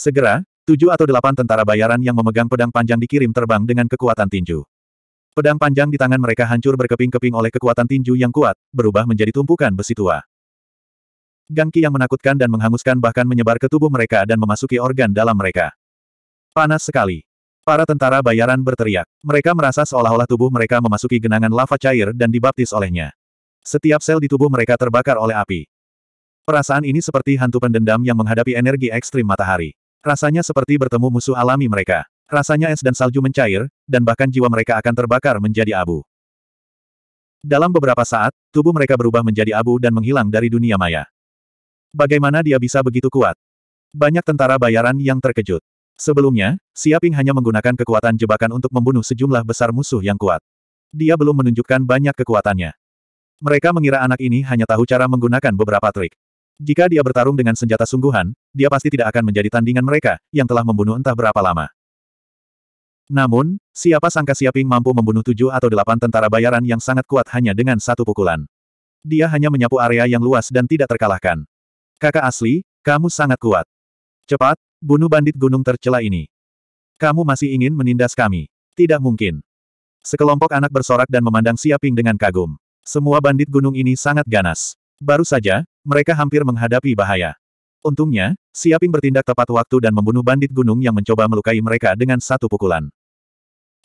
Segera, tujuh atau delapan tentara bayaran yang memegang pedang panjang dikirim terbang dengan kekuatan tinju. Pedang panjang di tangan mereka hancur berkeping-keping oleh kekuatan tinju yang kuat, berubah menjadi tumpukan besi tua. Gangki yang menakutkan dan menghanguskan bahkan menyebar ke tubuh mereka dan memasuki organ dalam mereka. Panas sekali. Para tentara bayaran berteriak. Mereka merasa seolah-olah tubuh mereka memasuki genangan lava cair dan dibaptis olehnya. Setiap sel di tubuh mereka terbakar oleh api. Perasaan ini seperti hantu pendendam yang menghadapi energi ekstrim matahari. Rasanya seperti bertemu musuh alami mereka. Rasanya es dan salju mencair, dan bahkan jiwa mereka akan terbakar menjadi abu. Dalam beberapa saat, tubuh mereka berubah menjadi abu dan menghilang dari dunia maya. Bagaimana dia bisa begitu kuat? Banyak tentara bayaran yang terkejut. Sebelumnya, Siaping hanya menggunakan kekuatan jebakan untuk membunuh sejumlah besar musuh yang kuat. Dia belum menunjukkan banyak kekuatannya. Mereka mengira anak ini hanya tahu cara menggunakan beberapa trik. Jika dia bertarung dengan senjata sungguhan, dia pasti tidak akan menjadi tandingan mereka, yang telah membunuh entah berapa lama. Namun, siapa sangka Siaping mampu membunuh tujuh atau delapan tentara bayaran yang sangat kuat hanya dengan satu pukulan. Dia hanya menyapu area yang luas dan tidak terkalahkan. Kakak asli, kamu sangat kuat. Cepat, bunuh bandit gunung tercela ini. Kamu masih ingin menindas kami. Tidak mungkin. Sekelompok anak bersorak dan memandang Siaping dengan kagum. Semua bandit gunung ini sangat ganas. Baru saja, mereka hampir menghadapi bahaya. Untungnya, Siaping bertindak tepat waktu dan membunuh bandit gunung yang mencoba melukai mereka dengan satu pukulan.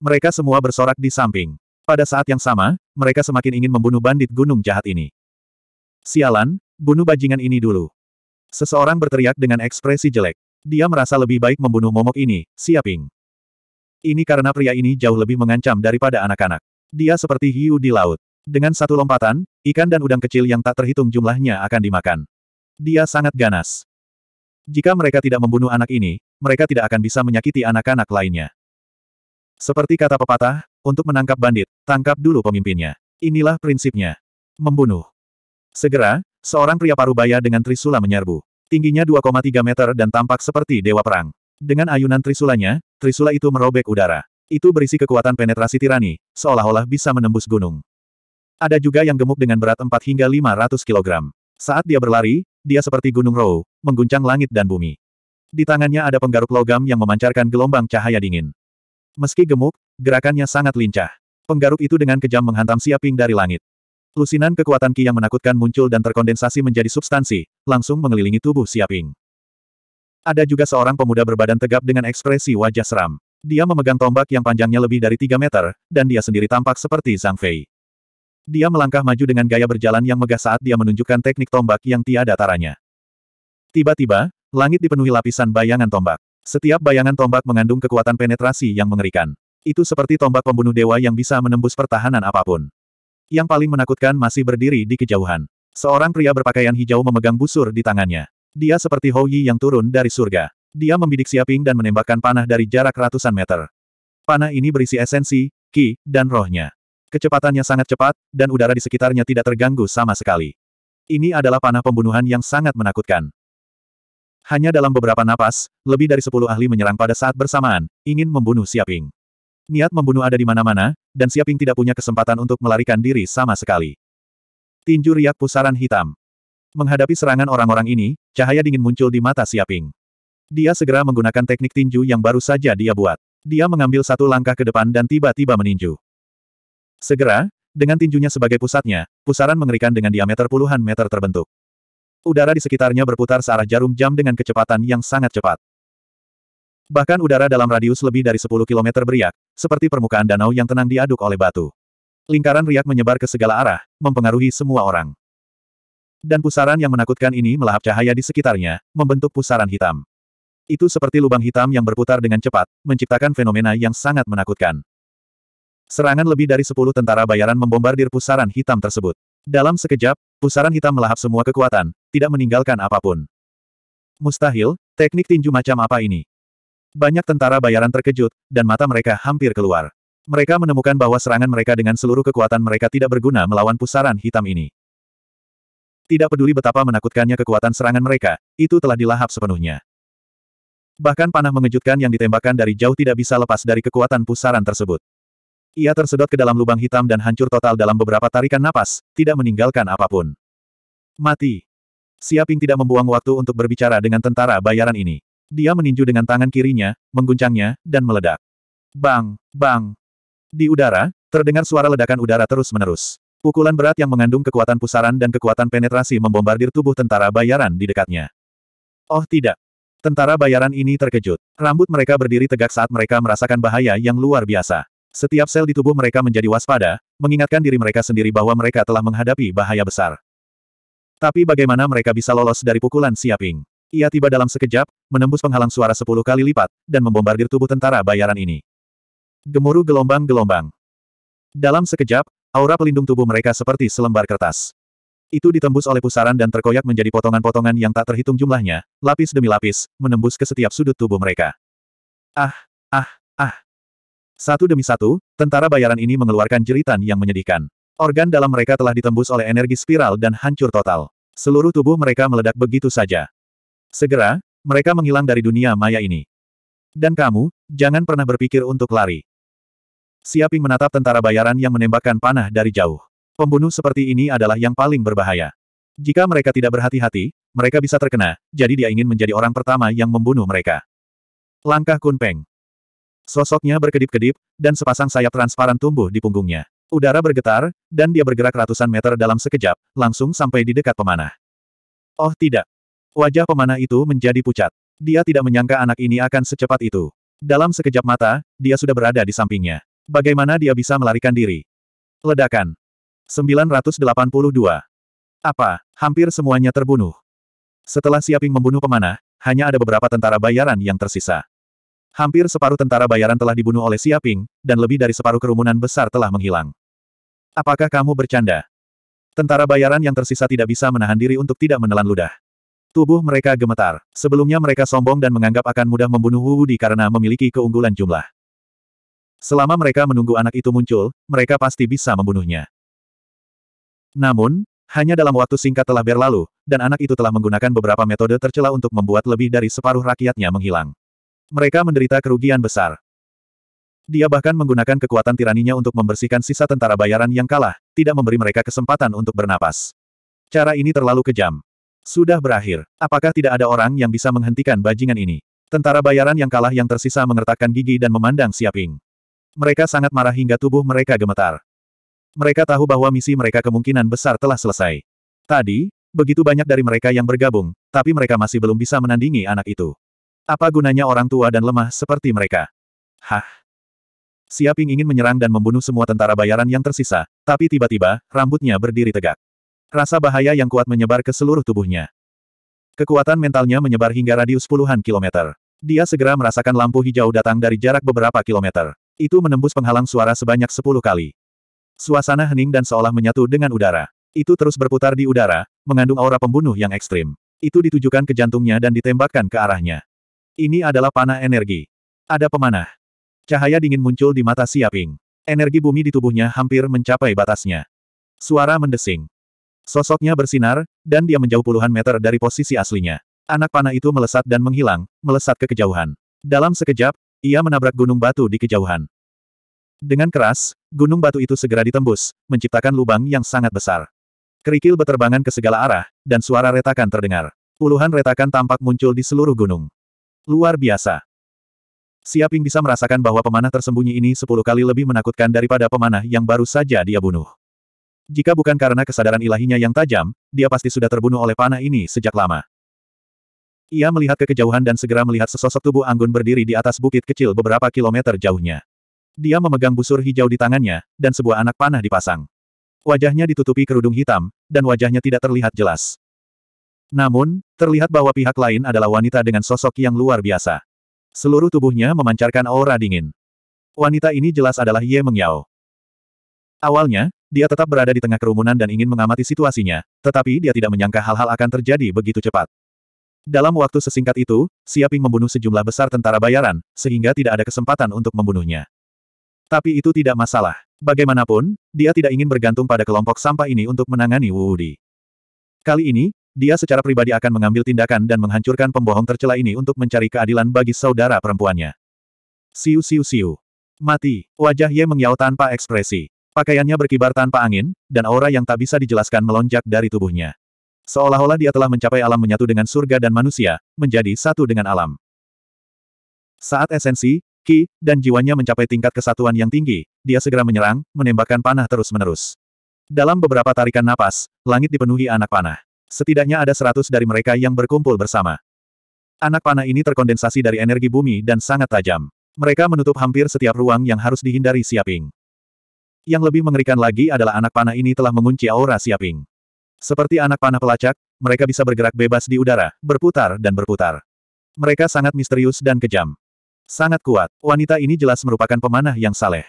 Mereka semua bersorak di samping. Pada saat yang sama, mereka semakin ingin membunuh bandit gunung jahat ini. Sialan, bunuh bajingan ini dulu. Seseorang berteriak dengan ekspresi jelek. Dia merasa lebih baik membunuh momok ini, Siaping. Ini karena pria ini jauh lebih mengancam daripada anak-anak. Dia seperti hiu di laut. Dengan satu lompatan, ikan dan udang kecil yang tak terhitung jumlahnya akan dimakan. Dia sangat ganas. Jika mereka tidak membunuh anak ini, mereka tidak akan bisa menyakiti anak-anak lainnya. Seperti kata pepatah, untuk menangkap bandit, tangkap dulu pemimpinnya. Inilah prinsipnya. Membunuh. Segera, seorang pria parubaya dengan trisula menyerbu. Tingginya 2,3 meter dan tampak seperti dewa perang. Dengan ayunan trisulanya, trisula itu merobek udara. Itu berisi kekuatan penetrasi tirani, seolah-olah bisa menembus gunung. Ada juga yang gemuk dengan berat 4 hingga 500 kg. Saat dia berlari, dia seperti gunung roh, mengguncang langit dan bumi. Di tangannya ada penggaruk logam yang memancarkan gelombang cahaya dingin. Meski gemuk, gerakannya sangat lincah. Penggaruk itu dengan kejam menghantam Siaping dari langit. Lusinan kekuatan Ki yang menakutkan muncul dan terkondensasi menjadi substansi, langsung mengelilingi tubuh Siaping. Ada juga seorang pemuda berbadan tegap dengan ekspresi wajah seram. Dia memegang tombak yang panjangnya lebih dari 3 meter, dan dia sendiri tampak seperti Zhang Fei. Dia melangkah maju dengan gaya berjalan yang megah saat dia menunjukkan teknik tombak yang tiada taranya. Tiba-tiba, langit dipenuhi lapisan bayangan tombak. Setiap bayangan tombak mengandung kekuatan penetrasi yang mengerikan. Itu seperti tombak pembunuh dewa yang bisa menembus pertahanan apapun. Yang paling menakutkan masih berdiri di kejauhan. Seorang pria berpakaian hijau memegang busur di tangannya. Dia seperti Hou Yi yang turun dari surga. Dia membidik siaping dan menembakkan panah dari jarak ratusan meter. Panah ini berisi esensi, ki, dan rohnya. Kecepatannya sangat cepat, dan udara di sekitarnya tidak terganggu sama sekali. Ini adalah panah pembunuhan yang sangat menakutkan. Hanya dalam beberapa napas, lebih dari sepuluh ahli menyerang pada saat bersamaan, ingin membunuh Siaping. Niat membunuh ada di mana-mana, dan Siaping tidak punya kesempatan untuk melarikan diri sama sekali. Tinju riak pusaran hitam. Menghadapi serangan orang-orang ini, cahaya dingin muncul di mata Siaping. Dia segera menggunakan teknik tinju yang baru saja dia buat. Dia mengambil satu langkah ke depan dan tiba-tiba meninju. Segera, dengan tinjunya sebagai pusatnya, pusaran mengerikan dengan diameter puluhan meter terbentuk. Udara di sekitarnya berputar searah jarum jam dengan kecepatan yang sangat cepat. Bahkan udara dalam radius lebih dari 10 km beriak, seperti permukaan danau yang tenang diaduk oleh batu. Lingkaran riak menyebar ke segala arah, mempengaruhi semua orang. Dan pusaran yang menakutkan ini melahap cahaya di sekitarnya, membentuk pusaran hitam. Itu seperti lubang hitam yang berputar dengan cepat, menciptakan fenomena yang sangat menakutkan. Serangan lebih dari sepuluh tentara bayaran membombardir pusaran hitam tersebut. Dalam sekejap, pusaran hitam melahap semua kekuatan, tidak meninggalkan apapun. Mustahil, teknik tinju macam apa ini? Banyak tentara bayaran terkejut, dan mata mereka hampir keluar. Mereka menemukan bahwa serangan mereka dengan seluruh kekuatan mereka tidak berguna melawan pusaran hitam ini. Tidak peduli betapa menakutkannya kekuatan serangan mereka, itu telah dilahap sepenuhnya. Bahkan panah mengejutkan yang ditembakkan dari jauh tidak bisa lepas dari kekuatan pusaran tersebut. Ia tersedot ke dalam lubang hitam dan hancur total dalam beberapa tarikan napas, tidak meninggalkan apapun. Mati. Siaping tidak membuang waktu untuk berbicara dengan tentara bayaran ini. Dia meninju dengan tangan kirinya, mengguncangnya, dan meledak. Bang, bang. Di udara, terdengar suara ledakan udara terus-menerus. Pukulan berat yang mengandung kekuatan pusaran dan kekuatan penetrasi membombardir tubuh tentara bayaran di dekatnya. Oh tidak. Tentara bayaran ini terkejut. Rambut mereka berdiri tegak saat mereka merasakan bahaya yang luar biasa. Setiap sel di tubuh mereka menjadi waspada, mengingatkan diri mereka sendiri bahwa mereka telah menghadapi bahaya besar. Tapi bagaimana mereka bisa lolos dari pukulan Siaping? Ia tiba dalam sekejap, menembus penghalang suara sepuluh kali lipat, dan membombardir tubuh tentara bayaran ini. Gemuruh gelombang-gelombang. Dalam sekejap, aura pelindung tubuh mereka seperti selembar kertas. Itu ditembus oleh pusaran dan terkoyak menjadi potongan-potongan yang tak terhitung jumlahnya, lapis demi lapis, menembus ke setiap sudut tubuh mereka. Ah, ah, ah. Satu demi satu, tentara bayaran ini mengeluarkan jeritan yang menyedihkan. Organ dalam mereka telah ditembus oleh energi spiral dan hancur total. Seluruh tubuh mereka meledak begitu saja. Segera, mereka menghilang dari dunia maya ini. Dan kamu, jangan pernah berpikir untuk lari. Siaping menatap tentara bayaran yang menembakkan panah dari jauh. Pembunuh seperti ini adalah yang paling berbahaya. Jika mereka tidak berhati-hati, mereka bisa terkena, jadi dia ingin menjadi orang pertama yang membunuh mereka. Langkah Kunpeng Sosoknya berkedip-kedip, dan sepasang sayap transparan tumbuh di punggungnya. Udara bergetar, dan dia bergerak ratusan meter dalam sekejap, langsung sampai di dekat pemanah. Oh tidak. Wajah pemanah itu menjadi pucat. Dia tidak menyangka anak ini akan secepat itu. Dalam sekejap mata, dia sudah berada di sampingnya. Bagaimana dia bisa melarikan diri? Ledakan. 982. Apa, hampir semuanya terbunuh. Setelah Siaping membunuh pemanah, hanya ada beberapa tentara bayaran yang tersisa. Hampir separuh tentara bayaran telah dibunuh oleh Siaping, dan lebih dari separuh kerumunan besar telah menghilang. Apakah kamu bercanda? Tentara bayaran yang tersisa tidak bisa menahan diri untuk tidak menelan ludah. Tubuh mereka gemetar. Sebelumnya mereka sombong dan menganggap akan mudah membunuh Wu Di karena memiliki keunggulan jumlah. Selama mereka menunggu anak itu muncul, mereka pasti bisa membunuhnya. Namun, hanya dalam waktu singkat telah berlalu, dan anak itu telah menggunakan beberapa metode tercela untuk membuat lebih dari separuh rakyatnya menghilang. Mereka menderita kerugian besar. Dia bahkan menggunakan kekuatan tiraninya untuk membersihkan sisa tentara bayaran yang kalah, tidak memberi mereka kesempatan untuk bernapas. Cara ini terlalu kejam. Sudah berakhir. Apakah tidak ada orang yang bisa menghentikan bajingan ini? Tentara bayaran yang kalah yang tersisa mengertakkan gigi dan memandang Siaping. Mereka sangat marah hingga tubuh mereka gemetar. Mereka tahu bahwa misi mereka kemungkinan besar telah selesai. Tadi, begitu banyak dari mereka yang bergabung, tapi mereka masih belum bisa menandingi anak itu. Apa gunanya orang tua dan lemah seperti mereka? Hah? Siaping ingin menyerang dan membunuh semua tentara bayaran yang tersisa, tapi tiba-tiba, rambutnya berdiri tegak. Rasa bahaya yang kuat menyebar ke seluruh tubuhnya. Kekuatan mentalnya menyebar hingga radius puluhan kilometer. Dia segera merasakan lampu hijau datang dari jarak beberapa kilometer. Itu menembus penghalang suara sebanyak sepuluh kali. Suasana hening dan seolah menyatu dengan udara. Itu terus berputar di udara, mengandung aura pembunuh yang ekstrim. Itu ditujukan ke jantungnya dan ditembakkan ke arahnya. Ini adalah panah energi. Ada pemanah. Cahaya dingin muncul di mata Siaping. Energi bumi di tubuhnya hampir mencapai batasnya. Suara mendesing. Sosoknya bersinar, dan dia menjauh puluhan meter dari posisi aslinya. Anak panah itu melesat dan menghilang, melesat ke kejauhan. Dalam sekejap, ia menabrak gunung batu di kejauhan. Dengan keras, gunung batu itu segera ditembus, menciptakan lubang yang sangat besar. Kerikil berterbangan ke segala arah, dan suara retakan terdengar. Puluhan retakan tampak muncul di seluruh gunung. Luar biasa. Siaping bisa merasakan bahwa pemanah tersembunyi ini sepuluh kali lebih menakutkan daripada pemanah yang baru saja dia bunuh. Jika bukan karena kesadaran ilahinya yang tajam, dia pasti sudah terbunuh oleh panah ini sejak lama. Ia melihat ke kejauhan dan segera melihat sesosok tubuh Anggun berdiri di atas bukit kecil beberapa kilometer jauhnya. Dia memegang busur hijau di tangannya, dan sebuah anak panah dipasang. Wajahnya ditutupi kerudung hitam, dan wajahnya tidak terlihat jelas. Namun, terlihat bahwa pihak lain adalah wanita dengan sosok yang luar biasa. Seluruh tubuhnya memancarkan aura dingin. Wanita ini jelas adalah Ye Mengyao. Awalnya, dia tetap berada di tengah kerumunan dan ingin mengamati situasinya, tetapi dia tidak menyangka hal-hal akan terjadi begitu cepat. Dalam waktu sesingkat itu, Siaping membunuh sejumlah besar tentara bayaran, sehingga tidak ada kesempatan untuk membunuhnya. Tapi itu tidak masalah. Bagaimanapun, dia tidak ingin bergantung pada kelompok sampah ini untuk menangani Wu Di. Kali ini, dia secara pribadi akan mengambil tindakan dan menghancurkan pembohong tercela ini untuk mencari keadilan bagi saudara perempuannya. Siu siu siu. Mati. Wajah Ye mengyau tanpa ekspresi. Pakaiannya berkibar tanpa angin, dan aura yang tak bisa dijelaskan melonjak dari tubuhnya. Seolah-olah dia telah mencapai alam menyatu dengan surga dan manusia, menjadi satu dengan alam. Saat esensi, ki, dan jiwanya mencapai tingkat kesatuan yang tinggi, dia segera menyerang, menembakkan panah terus-menerus. Dalam beberapa tarikan napas, langit dipenuhi anak panah. Setidaknya ada seratus dari mereka yang berkumpul bersama. Anak panah ini terkondensasi dari energi bumi dan sangat tajam. Mereka menutup hampir setiap ruang yang harus dihindari Siaping. Yang lebih mengerikan lagi adalah anak panah ini telah mengunci aura Siaping. Seperti anak panah pelacak, mereka bisa bergerak bebas di udara, berputar dan berputar. Mereka sangat misterius dan kejam. Sangat kuat, wanita ini jelas merupakan pemanah yang saleh.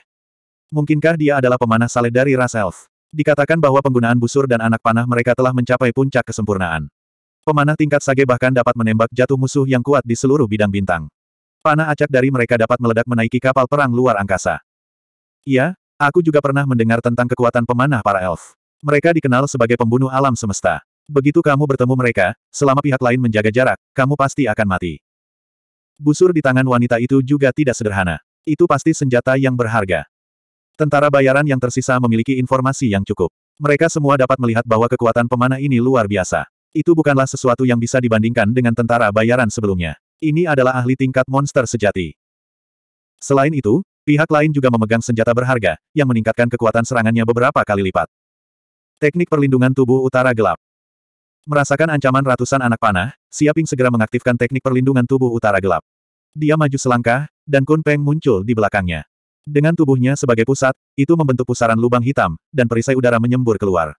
Mungkinkah dia adalah pemanah saleh dari ras elf? Dikatakan bahwa penggunaan busur dan anak panah mereka telah mencapai puncak kesempurnaan. Pemanah tingkat Sage bahkan dapat menembak jatuh musuh yang kuat di seluruh bidang bintang. Panah acak dari mereka dapat meledak menaiki kapal perang luar angkasa. Iya, aku juga pernah mendengar tentang kekuatan pemanah para elf. Mereka dikenal sebagai pembunuh alam semesta. Begitu kamu bertemu mereka, selama pihak lain menjaga jarak, kamu pasti akan mati. Busur di tangan wanita itu juga tidak sederhana. Itu pasti senjata yang berharga. Tentara bayaran yang tersisa memiliki informasi yang cukup. Mereka semua dapat melihat bahwa kekuatan pemana ini luar biasa. Itu bukanlah sesuatu yang bisa dibandingkan dengan tentara bayaran sebelumnya. Ini adalah ahli tingkat monster sejati. Selain itu, pihak lain juga memegang senjata berharga, yang meningkatkan kekuatan serangannya beberapa kali lipat. Teknik perlindungan tubuh utara gelap. Merasakan ancaman ratusan anak panah, Siaping segera mengaktifkan teknik perlindungan tubuh utara gelap. Dia maju selangkah, dan Kun Peng muncul di belakangnya. Dengan tubuhnya sebagai pusat, itu membentuk pusaran lubang hitam, dan perisai udara menyembur keluar.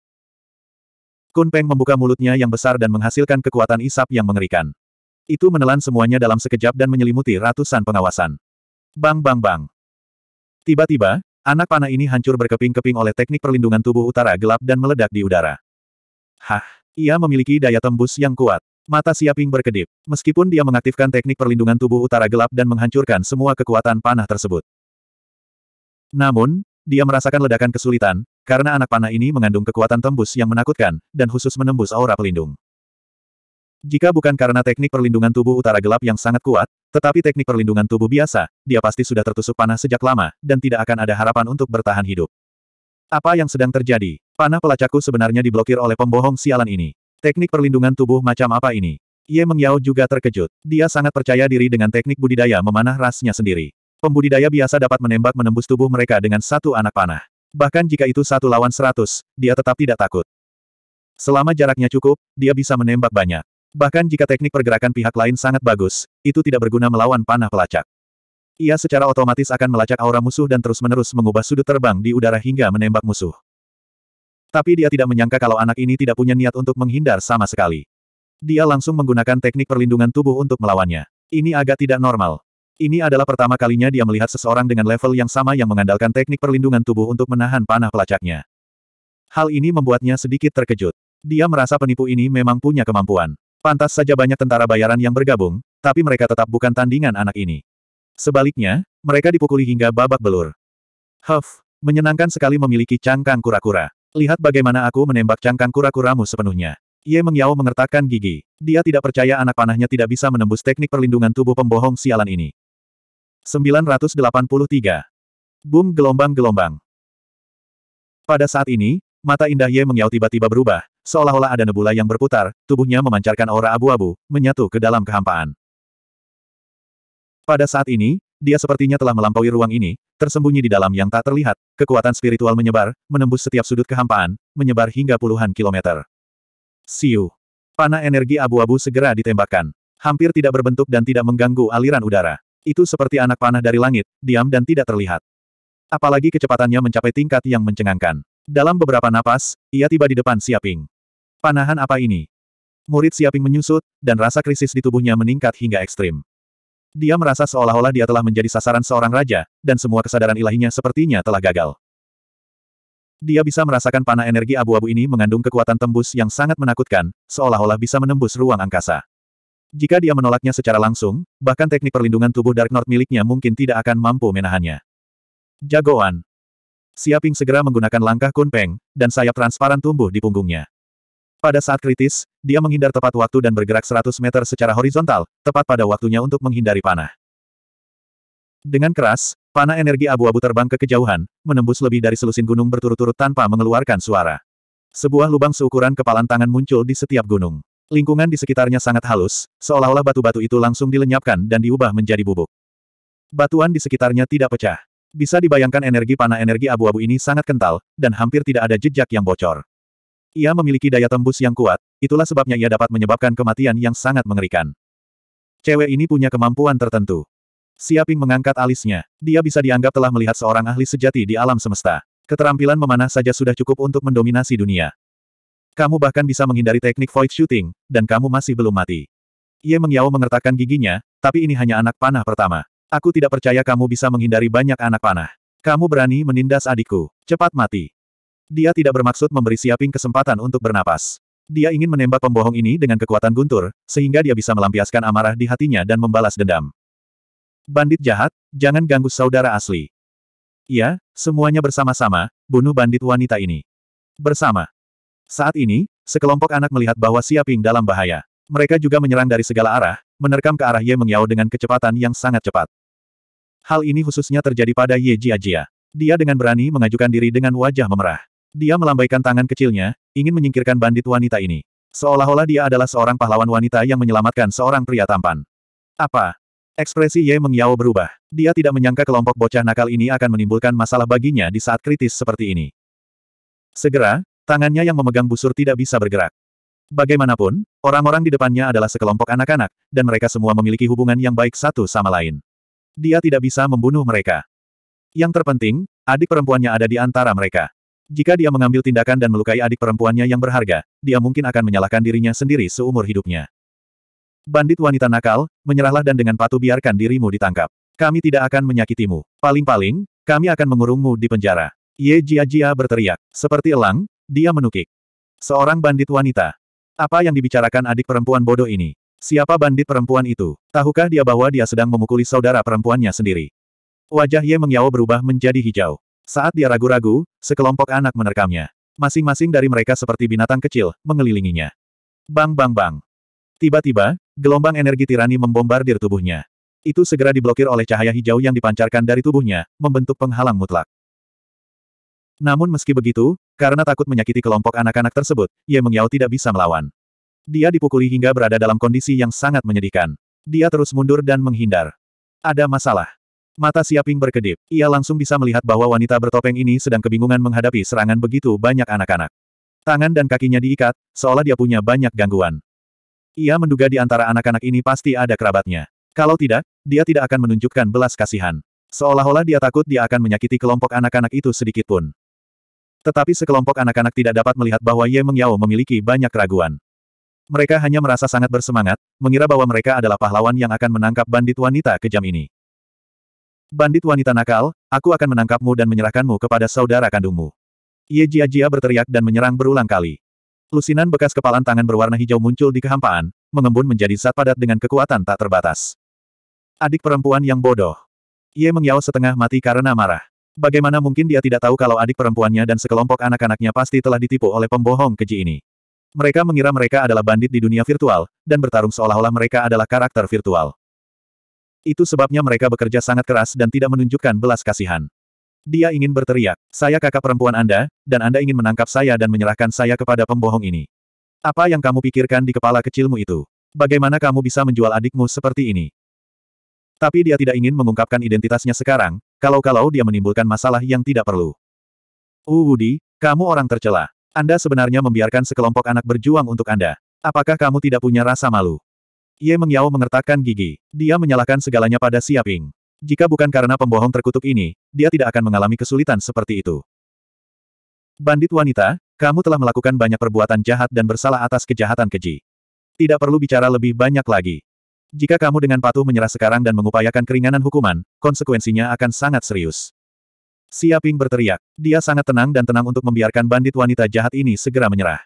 Kun Peng membuka mulutnya yang besar dan menghasilkan kekuatan isap yang mengerikan. Itu menelan semuanya dalam sekejap dan menyelimuti ratusan pengawasan. Bang bang bang. Tiba-tiba, anak panah ini hancur berkeping-keping oleh teknik perlindungan tubuh utara gelap dan meledak di udara. Hah, ia memiliki daya tembus yang kuat. Mata Siaping berkedip, meskipun dia mengaktifkan teknik perlindungan tubuh utara gelap dan menghancurkan semua kekuatan panah tersebut. Namun, dia merasakan ledakan kesulitan, karena anak panah ini mengandung kekuatan tembus yang menakutkan, dan khusus menembus aura pelindung. Jika bukan karena teknik perlindungan tubuh utara gelap yang sangat kuat, tetapi teknik perlindungan tubuh biasa, dia pasti sudah tertusuk panah sejak lama, dan tidak akan ada harapan untuk bertahan hidup. Apa yang sedang terjadi? Panah pelacakku sebenarnya diblokir oleh pembohong sialan ini. Teknik perlindungan tubuh macam apa ini? Ye Mengyao juga terkejut. Dia sangat percaya diri dengan teknik budidaya memanah rasnya sendiri. Pembudidaya biasa dapat menembak menembus tubuh mereka dengan satu anak panah. Bahkan jika itu satu lawan seratus, dia tetap tidak takut. Selama jaraknya cukup, dia bisa menembak banyak. Bahkan jika teknik pergerakan pihak lain sangat bagus, itu tidak berguna melawan panah pelacak. Ia secara otomatis akan melacak aura musuh dan terus-menerus mengubah sudut terbang di udara hingga menembak musuh. Tapi dia tidak menyangka kalau anak ini tidak punya niat untuk menghindar sama sekali. Dia langsung menggunakan teknik perlindungan tubuh untuk melawannya. Ini agak tidak normal. Ini adalah pertama kalinya dia melihat seseorang dengan level yang sama yang mengandalkan teknik perlindungan tubuh untuk menahan panah pelacaknya. Hal ini membuatnya sedikit terkejut. Dia merasa penipu ini memang punya kemampuan. Pantas saja banyak tentara bayaran yang bergabung, tapi mereka tetap bukan tandingan anak ini. Sebaliknya, mereka dipukuli hingga babak belur. Huff, menyenangkan sekali memiliki cangkang kura-kura. Lihat bagaimana aku menembak cangkang kura-kuramu sepenuhnya. Ye Mengyao mengertakkan gigi. Dia tidak percaya anak panahnya tidak bisa menembus teknik perlindungan tubuh pembohong sialan ini. 983. Boom gelombang-gelombang. Pada saat ini, mata indah Ye Mengyao tiba-tiba berubah, seolah-olah ada nebula yang berputar, tubuhnya memancarkan aura abu-abu, menyatu ke dalam kehampaan. Pada saat ini, dia sepertinya telah melampaui ruang ini, tersembunyi di dalam yang tak terlihat, kekuatan spiritual menyebar, menembus setiap sudut kehampaan, menyebar hingga puluhan kilometer. Siu. Panah energi abu-abu segera ditembakkan. Hampir tidak berbentuk dan tidak mengganggu aliran udara. Itu seperti anak panah dari langit, diam dan tidak terlihat. Apalagi kecepatannya mencapai tingkat yang mencengangkan. Dalam beberapa napas, ia tiba di depan Siaping. Panahan apa ini? Murid Siaping menyusut, dan rasa krisis di tubuhnya meningkat hingga ekstrim. Dia merasa seolah-olah dia telah menjadi sasaran seorang raja, dan semua kesadaran ilahinya sepertinya telah gagal. Dia bisa merasakan panah energi abu-abu ini mengandung kekuatan tembus yang sangat menakutkan, seolah-olah bisa menembus ruang angkasa. Jika dia menolaknya secara langsung, bahkan teknik perlindungan tubuh Dark North miliknya mungkin tidak akan mampu menahannya. Jagoan. Siaping segera menggunakan langkah kunpeng, dan sayap transparan tumbuh di punggungnya. Pada saat kritis, dia menghindar tepat waktu dan bergerak 100 meter secara horizontal, tepat pada waktunya untuk menghindari panah. Dengan keras, panah energi abu-abu terbang ke kejauhan, menembus lebih dari selusin gunung berturut-turut tanpa mengeluarkan suara. Sebuah lubang seukuran kepalan tangan muncul di setiap gunung. Lingkungan di sekitarnya sangat halus, seolah-olah batu-batu itu langsung dilenyapkan dan diubah menjadi bubuk. Batuan di sekitarnya tidak pecah. Bisa dibayangkan energi panah energi abu-abu ini sangat kental, dan hampir tidak ada jejak yang bocor. Ia memiliki daya tembus yang kuat, itulah sebabnya ia dapat menyebabkan kematian yang sangat mengerikan. Cewek ini punya kemampuan tertentu. Siaping mengangkat alisnya. Dia bisa dianggap telah melihat seorang ahli sejati di alam semesta. Keterampilan memanah saja sudah cukup untuk mendominasi dunia. Kamu bahkan bisa menghindari teknik void shooting, dan kamu masih belum mati. Ye Mengyao mengertakkan giginya, tapi ini hanya anak panah pertama. Aku tidak percaya kamu bisa menghindari banyak anak panah. Kamu berani menindas adikku. Cepat mati. Dia tidak bermaksud memberi Siaping kesempatan untuk bernapas. Dia ingin menembak pembohong ini dengan kekuatan guntur, sehingga dia bisa melampiaskan amarah di hatinya dan membalas dendam. Bandit jahat, jangan ganggu saudara asli. Iya, semuanya bersama-sama, bunuh bandit wanita ini. Bersama. Saat ini, sekelompok anak melihat bahwa Siaping dalam bahaya. Mereka juga menyerang dari segala arah, menerkam ke arah Ye Mengyao dengan kecepatan yang sangat cepat. Hal ini khususnya terjadi pada Ye Jiajia. Dia dengan berani mengajukan diri dengan wajah memerah. Dia melambaikan tangan kecilnya, ingin menyingkirkan bandit wanita ini. Seolah-olah dia adalah seorang pahlawan wanita yang menyelamatkan seorang pria tampan. Apa? Ekspresi Ye Mengyao berubah. Dia tidak menyangka kelompok bocah nakal ini akan menimbulkan masalah baginya di saat kritis seperti ini. Segera, Tangannya yang memegang busur tidak bisa bergerak. Bagaimanapun, orang-orang di depannya adalah sekelompok anak-anak, dan mereka semua memiliki hubungan yang baik satu sama lain. Dia tidak bisa membunuh mereka. Yang terpenting, adik perempuannya ada di antara mereka. Jika dia mengambil tindakan dan melukai adik perempuannya yang berharga, dia mungkin akan menyalahkan dirinya sendiri seumur hidupnya. Bandit wanita nakal, menyerahlah dan dengan patuh biarkan dirimu ditangkap. Kami tidak akan menyakitimu. Paling-paling, kami akan mengurungmu di penjara. Ye Jia Jia berteriak. Seperti elang, dia menukik. Seorang bandit wanita. Apa yang dibicarakan adik perempuan bodoh ini? Siapa bandit perempuan itu? Tahukah dia bahwa dia sedang memukuli saudara perempuannya sendiri? Wajah Ye Mengyao berubah menjadi hijau. Saat dia ragu-ragu, sekelompok anak menerkamnya. Masing-masing dari mereka seperti binatang kecil, mengelilinginya. Bang bang bang. Tiba-tiba, gelombang energi tirani membombardir tubuhnya. Itu segera diblokir oleh cahaya hijau yang dipancarkan dari tubuhnya, membentuk penghalang mutlak. Namun meski begitu, karena takut menyakiti kelompok anak-anak tersebut, Ye Mengyao tidak bisa melawan. Dia dipukuli hingga berada dalam kondisi yang sangat menyedihkan. Dia terus mundur dan menghindar. Ada masalah. Mata Siaping berkedip. Ia langsung bisa melihat bahwa wanita bertopeng ini sedang kebingungan menghadapi serangan begitu banyak anak-anak. Tangan dan kakinya diikat, seolah dia punya banyak gangguan. Ia menduga di antara anak-anak ini pasti ada kerabatnya. Kalau tidak, dia tidak akan menunjukkan belas kasihan. Seolah-olah dia takut dia akan menyakiti kelompok anak-anak itu sedikitpun. Tetapi sekelompok anak-anak tidak dapat melihat bahwa Ye Mengyao memiliki banyak keraguan. Mereka hanya merasa sangat bersemangat, mengira bahwa mereka adalah pahlawan yang akan menangkap bandit wanita kejam ini. Bandit wanita nakal, aku akan menangkapmu dan menyerahkanmu kepada saudara kandungmu. Ye Jia Jia berteriak dan menyerang berulang kali. Lusinan bekas kepalan tangan berwarna hijau muncul di kehampaan, mengembun menjadi zat padat dengan kekuatan tak terbatas. Adik perempuan yang bodoh. Ye Mengyao setengah mati karena marah. Bagaimana mungkin dia tidak tahu kalau adik perempuannya dan sekelompok anak-anaknya pasti telah ditipu oleh pembohong keji ini. Mereka mengira mereka adalah bandit di dunia virtual, dan bertarung seolah-olah mereka adalah karakter virtual. Itu sebabnya mereka bekerja sangat keras dan tidak menunjukkan belas kasihan. Dia ingin berteriak, saya kakak perempuan Anda, dan Anda ingin menangkap saya dan menyerahkan saya kepada pembohong ini. Apa yang kamu pikirkan di kepala kecilmu itu? Bagaimana kamu bisa menjual adikmu seperti ini? Tapi dia tidak ingin mengungkapkan identitasnya sekarang, kalau-kalau dia menimbulkan masalah yang tidak perlu. Uh Woody, kamu orang tercela. Anda sebenarnya membiarkan sekelompok anak berjuang untuk Anda. Apakah kamu tidak punya rasa malu? Ye Mengyao mengertakkan gigi. Dia menyalahkan segalanya pada Siaping. Jika bukan karena pembohong terkutuk ini, dia tidak akan mengalami kesulitan seperti itu. Bandit wanita, kamu telah melakukan banyak perbuatan jahat dan bersalah atas kejahatan keji. Tidak perlu bicara lebih banyak lagi. Jika kamu dengan patuh menyerah sekarang dan mengupayakan keringanan hukuman, konsekuensinya akan sangat serius. Siaping berteriak. Dia sangat tenang dan tenang untuk membiarkan bandit wanita jahat ini segera menyerah.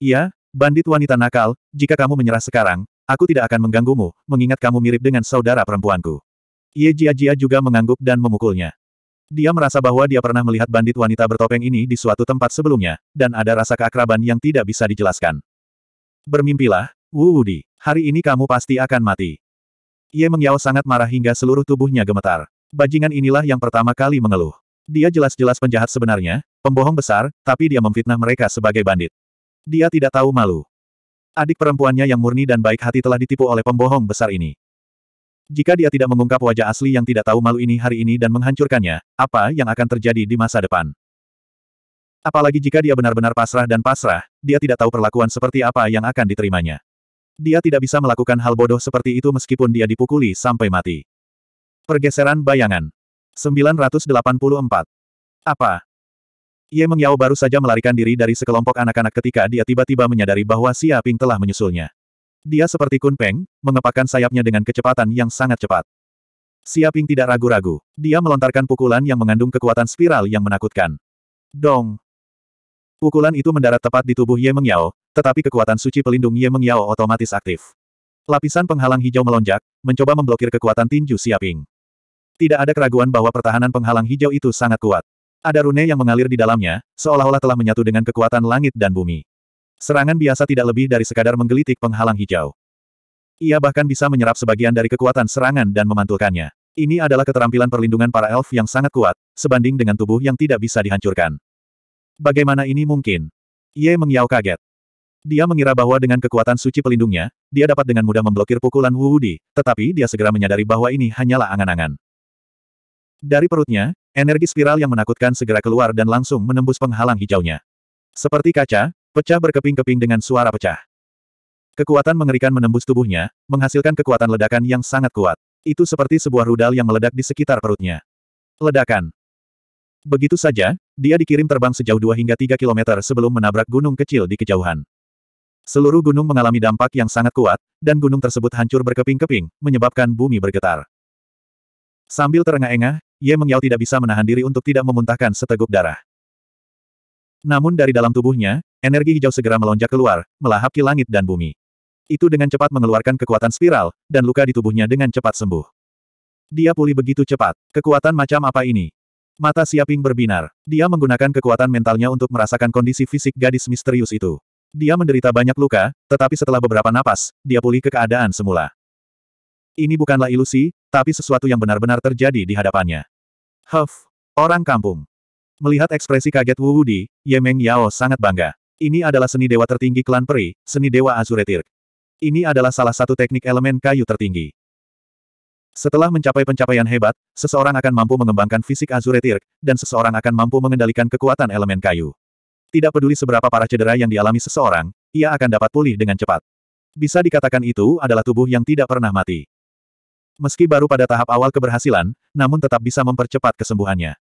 Iya, bandit wanita nakal, jika kamu menyerah sekarang, aku tidak akan mengganggumu, mengingat kamu mirip dengan saudara perempuanku. Ye Jia Jia juga mengangguk dan memukulnya. Dia merasa bahwa dia pernah melihat bandit wanita bertopeng ini di suatu tempat sebelumnya, dan ada rasa keakraban yang tidak bisa dijelaskan. Bermimpilah, Wu Wudi. Hari ini kamu pasti akan mati. Ye Mengyao sangat marah hingga seluruh tubuhnya gemetar. Bajingan inilah yang pertama kali mengeluh. Dia jelas-jelas penjahat sebenarnya, pembohong besar, tapi dia memfitnah mereka sebagai bandit. Dia tidak tahu malu. Adik perempuannya yang murni dan baik hati telah ditipu oleh pembohong besar ini. Jika dia tidak mengungkap wajah asli yang tidak tahu malu ini hari ini dan menghancurkannya, apa yang akan terjadi di masa depan? Apalagi jika dia benar-benar pasrah dan pasrah, dia tidak tahu perlakuan seperti apa yang akan diterimanya dia tidak bisa melakukan hal bodoh seperti itu meskipun dia dipukuli sampai mati. Pergeseran bayangan. 984. Apa? Ye Mengyao baru saja melarikan diri dari sekelompok anak-anak ketika dia tiba-tiba menyadari bahwa Xia Ping telah menyusulnya. Dia seperti Kunpeng, mengepakkan sayapnya dengan kecepatan yang sangat cepat. Xia Ping tidak ragu-ragu. Dia melontarkan pukulan yang mengandung kekuatan spiral yang menakutkan. Dong! Pukulan itu mendarat tepat di tubuh Ye Mengyao, tetapi kekuatan suci pelindung Ye Meng Yao otomatis aktif. Lapisan penghalang hijau melonjak, mencoba memblokir kekuatan tinju Siaping. Tidak ada keraguan bahwa pertahanan penghalang hijau itu sangat kuat. Ada rune yang mengalir di dalamnya, seolah-olah telah menyatu dengan kekuatan langit dan bumi. Serangan biasa tidak lebih dari sekadar menggelitik penghalang hijau. Ia bahkan bisa menyerap sebagian dari kekuatan serangan dan memantulkannya. Ini adalah keterampilan perlindungan para elf yang sangat kuat, sebanding dengan tubuh yang tidak bisa dihancurkan. Bagaimana ini mungkin? Ye Mengyao kaget. Dia mengira bahwa dengan kekuatan suci pelindungnya, dia dapat dengan mudah memblokir pukulan Wu Wudi, tetapi dia segera menyadari bahwa ini hanyalah angan-angan. Dari perutnya, energi spiral yang menakutkan segera keluar dan langsung menembus penghalang hijaunya. Seperti kaca, pecah berkeping-keping dengan suara pecah. Kekuatan mengerikan menembus tubuhnya, menghasilkan kekuatan ledakan yang sangat kuat. Itu seperti sebuah rudal yang meledak di sekitar perutnya. Ledakan. Begitu saja, dia dikirim terbang sejauh 2 hingga 3 kilometer sebelum menabrak gunung kecil di kejauhan. Seluruh gunung mengalami dampak yang sangat kuat, dan gunung tersebut hancur berkeping-keping, menyebabkan bumi bergetar. Sambil terengah-engah, Ye Mengyao tidak bisa menahan diri untuk tidak memuntahkan seteguk darah. Namun dari dalam tubuhnya, energi hijau segera melonjak keluar, melahap ke langit dan bumi. Itu dengan cepat mengeluarkan kekuatan spiral, dan luka di tubuhnya dengan cepat sembuh. Dia pulih begitu cepat. Kekuatan macam apa ini? Mata Siaping berbinar. Dia menggunakan kekuatan mentalnya untuk merasakan kondisi fisik gadis misterius itu. Dia menderita banyak luka, tetapi setelah beberapa napas, dia pulih ke keadaan semula. Ini bukanlah ilusi, tapi sesuatu yang benar-benar terjadi di hadapannya. Huff, orang kampung. Melihat ekspresi kaget Wu Wudi, Ye Meng Yao sangat bangga. Ini adalah seni dewa tertinggi klan peri, seni dewa Azuretir. Ini adalah salah satu teknik elemen kayu tertinggi. Setelah mencapai pencapaian hebat, seseorang akan mampu mengembangkan fisik Azuretir, dan seseorang akan mampu mengendalikan kekuatan elemen kayu. Tidak peduli seberapa parah cedera yang dialami seseorang, ia akan dapat pulih dengan cepat. Bisa dikatakan itu adalah tubuh yang tidak pernah mati. Meski baru pada tahap awal keberhasilan, namun tetap bisa mempercepat kesembuhannya.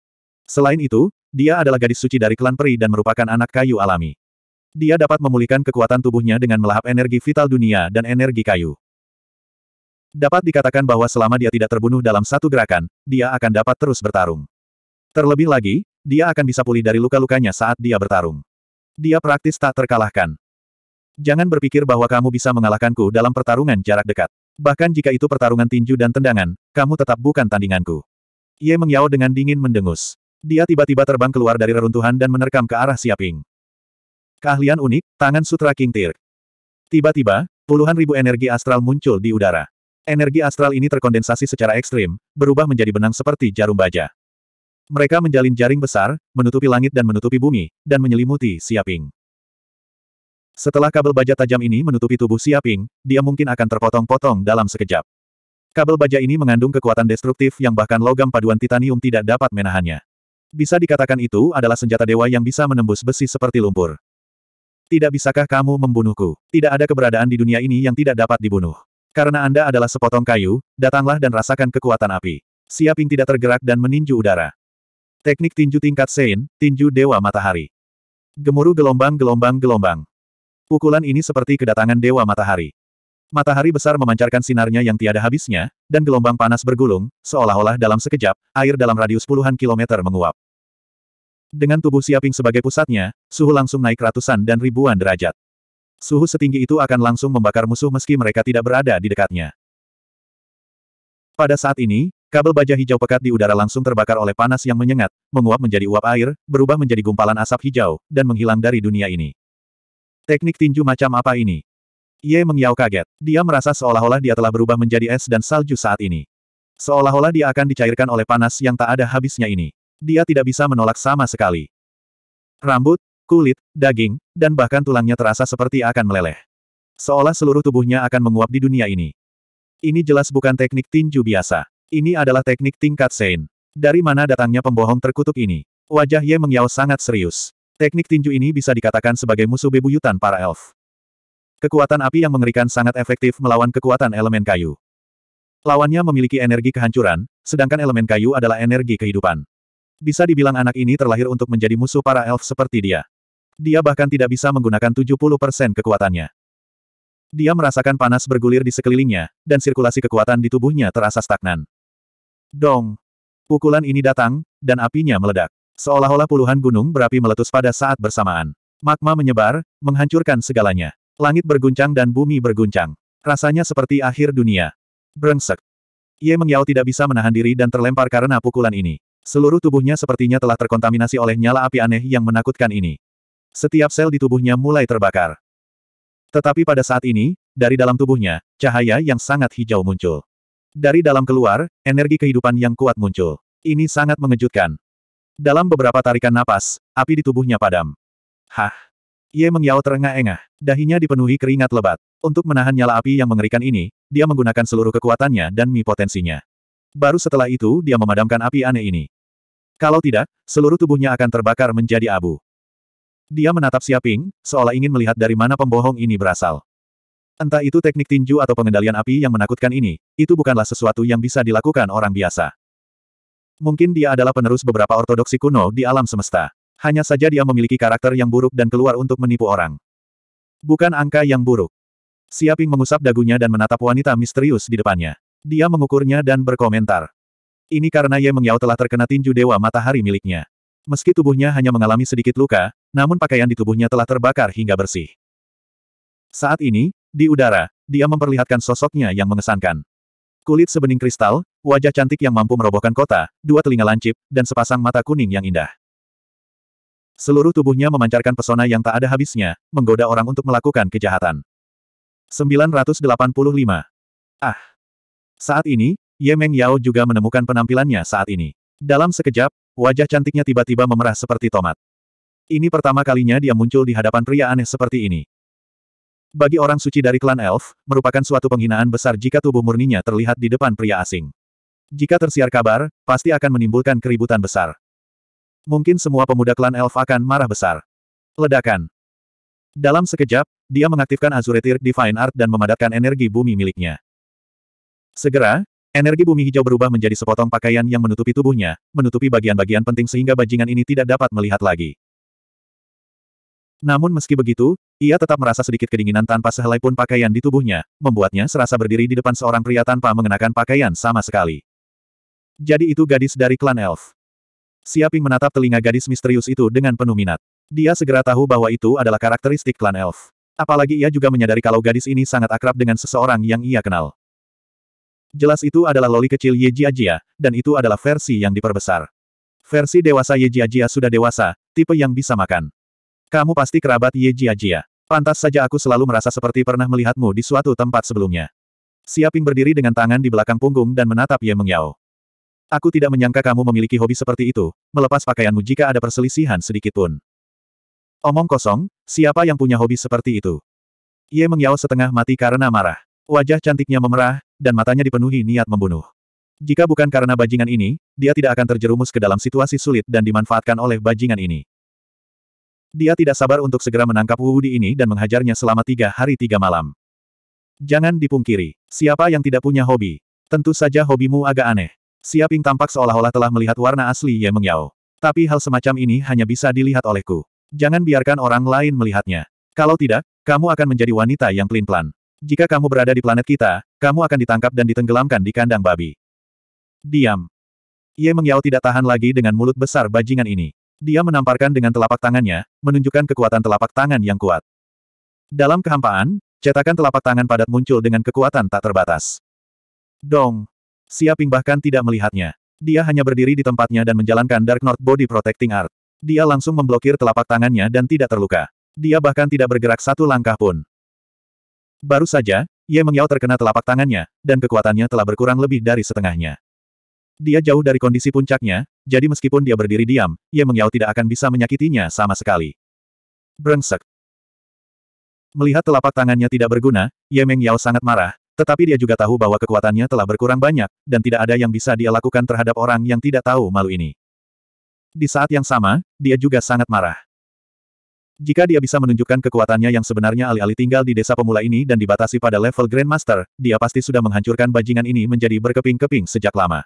Selain itu, dia adalah gadis suci dari klan peri dan merupakan anak kayu alami. Dia dapat memulihkan kekuatan tubuhnya dengan melahap energi vital dunia dan energi kayu. Dapat dikatakan bahwa selama dia tidak terbunuh dalam satu gerakan, dia akan dapat terus bertarung. Terlebih lagi, dia akan bisa pulih dari luka-lukanya saat dia bertarung. Dia praktis tak terkalahkan. Jangan berpikir bahwa kamu bisa mengalahkanku dalam pertarungan jarak dekat. Bahkan jika itu pertarungan tinju dan tendangan, kamu tetap bukan tandinganku. Ye Mengyao dengan dingin mendengus. Dia tiba-tiba terbang keluar dari reruntuhan dan menerkam ke arah Siaping. Keahlian unik, tangan sutra King Tir. Tiba-tiba, puluhan ribu energi astral muncul di udara. Energi astral ini terkondensasi secara ekstrim, berubah menjadi benang seperti jarum baja. Mereka menjalin jaring besar, menutupi langit dan menutupi bumi, dan menyelimuti Siaping. Setelah kabel baja tajam ini menutupi tubuh Siaping, dia mungkin akan terpotong-potong dalam sekejap. Kabel baja ini mengandung kekuatan destruktif yang bahkan logam paduan titanium tidak dapat menahannya. Bisa dikatakan itu adalah senjata dewa yang bisa menembus besi seperti lumpur. Tidak bisakah kamu membunuhku? Tidak ada keberadaan di dunia ini yang tidak dapat dibunuh. Karena Anda adalah sepotong kayu, datanglah dan rasakan kekuatan api. Siaping tidak tergerak dan meninju udara. Teknik tinju tingkat Sein, tinju Dewa Matahari. Gemuruh gelombang gelombang gelombang. Pukulan ini seperti kedatangan Dewa Matahari. Matahari besar memancarkan sinarnya yang tiada habisnya, dan gelombang panas bergulung, seolah-olah dalam sekejap, air dalam radius puluhan kilometer menguap. Dengan tubuh Siaping sebagai pusatnya, suhu langsung naik ratusan dan ribuan derajat. Suhu setinggi itu akan langsung membakar musuh meski mereka tidak berada di dekatnya. Pada saat ini, Kabel baja hijau pekat di udara langsung terbakar oleh panas yang menyengat, menguap menjadi uap air, berubah menjadi gumpalan asap hijau, dan menghilang dari dunia ini. Teknik tinju macam apa ini? Ye mengiau kaget. Dia merasa seolah-olah dia telah berubah menjadi es dan salju saat ini. Seolah-olah dia akan dicairkan oleh panas yang tak ada habisnya ini. Dia tidak bisa menolak sama sekali. Rambut, kulit, daging, dan bahkan tulangnya terasa seperti akan meleleh. Seolah seluruh tubuhnya akan menguap di dunia ini. Ini jelas bukan teknik tinju biasa. Ini adalah teknik tingkat Sein. Dari mana datangnya pembohong terkutuk ini? Wajah Ye Mengyao sangat serius. Teknik tinju ini bisa dikatakan sebagai musuh bebuyutan para elf. Kekuatan api yang mengerikan sangat efektif melawan kekuatan elemen kayu. Lawannya memiliki energi kehancuran, sedangkan elemen kayu adalah energi kehidupan. Bisa dibilang anak ini terlahir untuk menjadi musuh para elf seperti dia. Dia bahkan tidak bisa menggunakan 70% kekuatannya. Dia merasakan panas bergulir di sekelilingnya, dan sirkulasi kekuatan di tubuhnya terasa stagnan. Dong! Pukulan ini datang, dan apinya meledak. Seolah-olah puluhan gunung berapi meletus pada saat bersamaan. Magma menyebar, menghancurkan segalanya. Langit berguncang dan bumi berguncang. Rasanya seperti akhir dunia. Brengsek. Ye Mengyao tidak bisa menahan diri dan terlempar karena pukulan ini. Seluruh tubuhnya sepertinya telah terkontaminasi oleh nyala api aneh yang menakutkan ini. Setiap sel di tubuhnya mulai terbakar. Tetapi pada saat ini, dari dalam tubuhnya, cahaya yang sangat hijau muncul. Dari dalam keluar, energi kehidupan yang kuat muncul. Ini sangat mengejutkan. Dalam beberapa tarikan napas, api di tubuhnya padam. Hah! Ye Mengyao terengah-engah. Dahinya dipenuhi keringat lebat. Untuk menahan nyala api yang mengerikan ini, dia menggunakan seluruh kekuatannya dan mi potensinya. Baru setelah itu dia memadamkan api aneh ini. Kalau tidak, seluruh tubuhnya akan terbakar menjadi abu. Dia menatap Xiaping, seolah ingin melihat dari mana pembohong ini berasal. Entah itu teknik tinju atau pengendalian api yang menakutkan ini, itu bukanlah sesuatu yang bisa dilakukan orang biasa. Mungkin dia adalah penerus beberapa ortodoksi kuno di alam semesta. Hanya saja dia memiliki karakter yang buruk dan keluar untuk menipu orang. Bukan angka yang buruk. Siaping mengusap dagunya dan menatap wanita misterius di depannya. Dia mengukurnya dan berkomentar. Ini karena Ye Mengyao telah terkena tinju dewa matahari miliknya. Meski tubuhnya hanya mengalami sedikit luka, namun pakaian di tubuhnya telah terbakar hingga bersih. Saat ini, di udara, dia memperlihatkan sosoknya yang mengesankan. Kulit sebening kristal, wajah cantik yang mampu merobohkan kota, dua telinga lancip, dan sepasang mata kuning yang indah. Seluruh tubuhnya memancarkan pesona yang tak ada habisnya, menggoda orang untuk melakukan kejahatan. 985. Ah. Saat ini, Ye Meng Yao juga menemukan penampilannya saat ini. Dalam sekejap, wajah cantiknya tiba-tiba memerah seperti tomat. Ini pertama kalinya dia muncul di hadapan pria aneh seperti ini. Bagi orang suci dari klan elf, merupakan suatu penghinaan besar jika tubuh murninya terlihat di depan pria asing. Jika tersiar kabar, pasti akan menimbulkan keributan besar. Mungkin semua pemuda klan elf akan marah besar. Ledakan. Dalam sekejap, dia mengaktifkan Azuretir Divine Art dan memadatkan energi bumi miliknya. Segera, Energi bumi hijau berubah menjadi sepotong pakaian yang menutupi tubuhnya, menutupi bagian-bagian penting sehingga bajingan ini tidak dapat melihat lagi. Namun meski begitu, ia tetap merasa sedikit kedinginan tanpa sehelai pun pakaian di tubuhnya, membuatnya serasa berdiri di depan seorang pria tanpa mengenakan pakaian sama sekali. Jadi itu gadis dari klan elf. Siaping menatap telinga gadis misterius itu dengan penuh minat. Dia segera tahu bahwa itu adalah karakteristik klan elf. Apalagi ia juga menyadari kalau gadis ini sangat akrab dengan seseorang yang ia kenal. Jelas itu adalah loli kecil Yeji Ajia, dan itu adalah versi yang diperbesar. Versi dewasa Yeji Ajia sudah dewasa, tipe yang bisa makan. Kamu pasti kerabat Ye Jia Jia. Pantas saja aku selalu merasa seperti pernah melihatmu di suatu tempat sebelumnya. Siaping berdiri dengan tangan di belakang punggung dan menatap Ye Mengyao. Aku tidak menyangka kamu memiliki hobi seperti itu, melepas pakaianmu jika ada perselisihan sedikit pun. Omong kosong, siapa yang punya hobi seperti itu? Ye Mengyao setengah mati karena marah. Wajah cantiknya memerah, dan matanya dipenuhi niat membunuh. Jika bukan karena bajingan ini, dia tidak akan terjerumus ke dalam situasi sulit dan dimanfaatkan oleh bajingan ini. Dia tidak sabar untuk segera menangkap Wu Di ini dan menghajarnya selama tiga hari tiga malam. Jangan dipungkiri, siapa yang tidak punya hobi? Tentu saja hobimu agak aneh. Siaping tampak seolah-olah telah melihat warna asli Ye Mengyao. Tapi hal semacam ini hanya bisa dilihat olehku. Jangan biarkan orang lain melihatnya. Kalau tidak, kamu akan menjadi wanita yang pelin-pelan. Jika kamu berada di planet kita, kamu akan ditangkap dan ditenggelamkan di kandang babi. Diam. Ye Mengyao tidak tahan lagi dengan mulut besar bajingan ini. Dia menamparkan dengan telapak tangannya, menunjukkan kekuatan telapak tangan yang kuat. Dalam kehampaan, cetakan telapak tangan padat muncul dengan kekuatan tak terbatas. Dong! Siaping bahkan tidak melihatnya. Dia hanya berdiri di tempatnya dan menjalankan Dark North Body Protecting Art. Dia langsung memblokir telapak tangannya dan tidak terluka. Dia bahkan tidak bergerak satu langkah pun. Baru saja, Ye Mengyao terkena telapak tangannya, dan kekuatannya telah berkurang lebih dari setengahnya. Dia jauh dari kondisi puncaknya, jadi meskipun dia berdiri diam, Ye Mengyao tidak akan bisa menyakitinya sama sekali. Brengsek. Melihat telapak tangannya tidak berguna, Ye Mengyao sangat marah, tetapi dia juga tahu bahwa kekuatannya telah berkurang banyak, dan tidak ada yang bisa dia lakukan terhadap orang yang tidak tahu malu ini. Di saat yang sama, dia juga sangat marah. Jika dia bisa menunjukkan kekuatannya yang sebenarnya alih-alih tinggal di desa pemula ini dan dibatasi pada level Grandmaster, dia pasti sudah menghancurkan bajingan ini menjadi berkeping-keping sejak lama.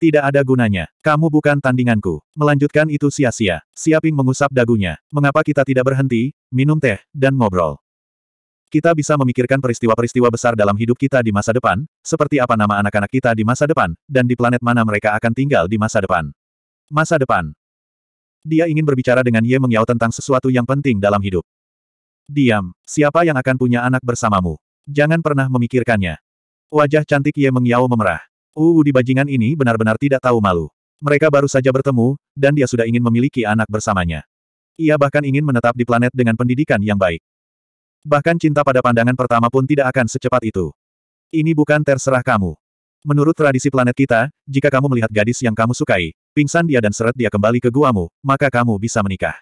Tidak ada gunanya. Kamu bukan tandinganku. Melanjutkan itu sia-sia. Siaping mengusap dagunya. Mengapa kita tidak berhenti, minum teh, dan ngobrol? Kita bisa memikirkan peristiwa-peristiwa besar dalam hidup kita di masa depan, seperti apa nama anak-anak kita di masa depan, dan di planet mana mereka akan tinggal di masa depan. Masa depan. Dia ingin berbicara dengan Ye Mengyao tentang sesuatu yang penting dalam hidup. Diam, siapa yang akan punya anak bersamamu? Jangan pernah memikirkannya. Wajah cantik Ye Mengyao memerah. Uu oh, di bajingan ini benar-benar tidak tahu malu. Mereka baru saja bertemu, dan dia sudah ingin memiliki anak bersamanya. Ia bahkan ingin menetap di planet dengan pendidikan yang baik. Bahkan cinta pada pandangan pertama pun tidak akan secepat itu. Ini bukan terserah kamu. Menurut tradisi planet kita, jika kamu melihat gadis yang kamu sukai, pingsan dia dan seret dia kembali ke guamu, maka kamu bisa menikah.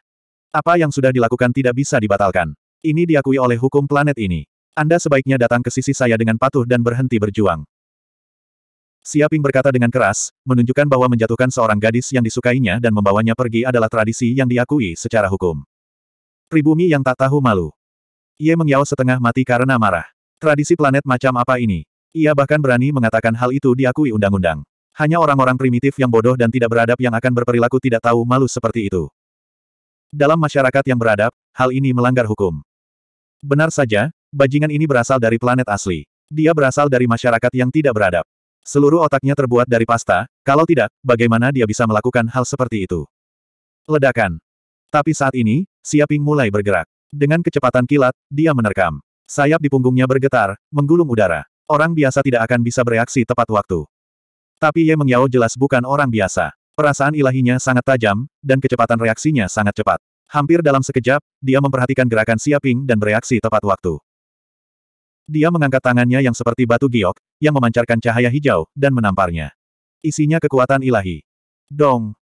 Apa yang sudah dilakukan tidak bisa dibatalkan. Ini diakui oleh hukum planet ini. Anda sebaiknya datang ke sisi saya dengan patuh dan berhenti berjuang. Siaping berkata dengan keras, menunjukkan bahwa menjatuhkan seorang gadis yang disukainya dan membawanya pergi adalah tradisi yang diakui secara hukum. Pribumi yang tak tahu malu. ia mengyao setengah mati karena marah. Tradisi planet macam apa ini? Ia bahkan berani mengatakan hal itu diakui undang-undang. Hanya orang-orang primitif yang bodoh dan tidak beradab yang akan berperilaku tidak tahu malu seperti itu. Dalam masyarakat yang beradab, hal ini melanggar hukum. Benar saja, bajingan ini berasal dari planet asli. Dia berasal dari masyarakat yang tidak beradab. Seluruh otaknya terbuat dari pasta, kalau tidak, bagaimana dia bisa melakukan hal seperti itu? Ledakan. Tapi saat ini, Siaping mulai bergerak. Dengan kecepatan kilat, dia menerkam. Sayap di punggungnya bergetar, menggulung udara. Orang biasa tidak akan bisa bereaksi tepat waktu. Tapi Ye Mengyao jelas bukan orang biasa. Perasaan ilahinya sangat tajam, dan kecepatan reaksinya sangat cepat. Hampir dalam sekejap, dia memperhatikan gerakan Siaping dan bereaksi tepat waktu. Dia mengangkat tangannya yang seperti batu giok, yang memancarkan cahaya hijau, dan menamparnya. Isinya kekuatan ilahi. Dong!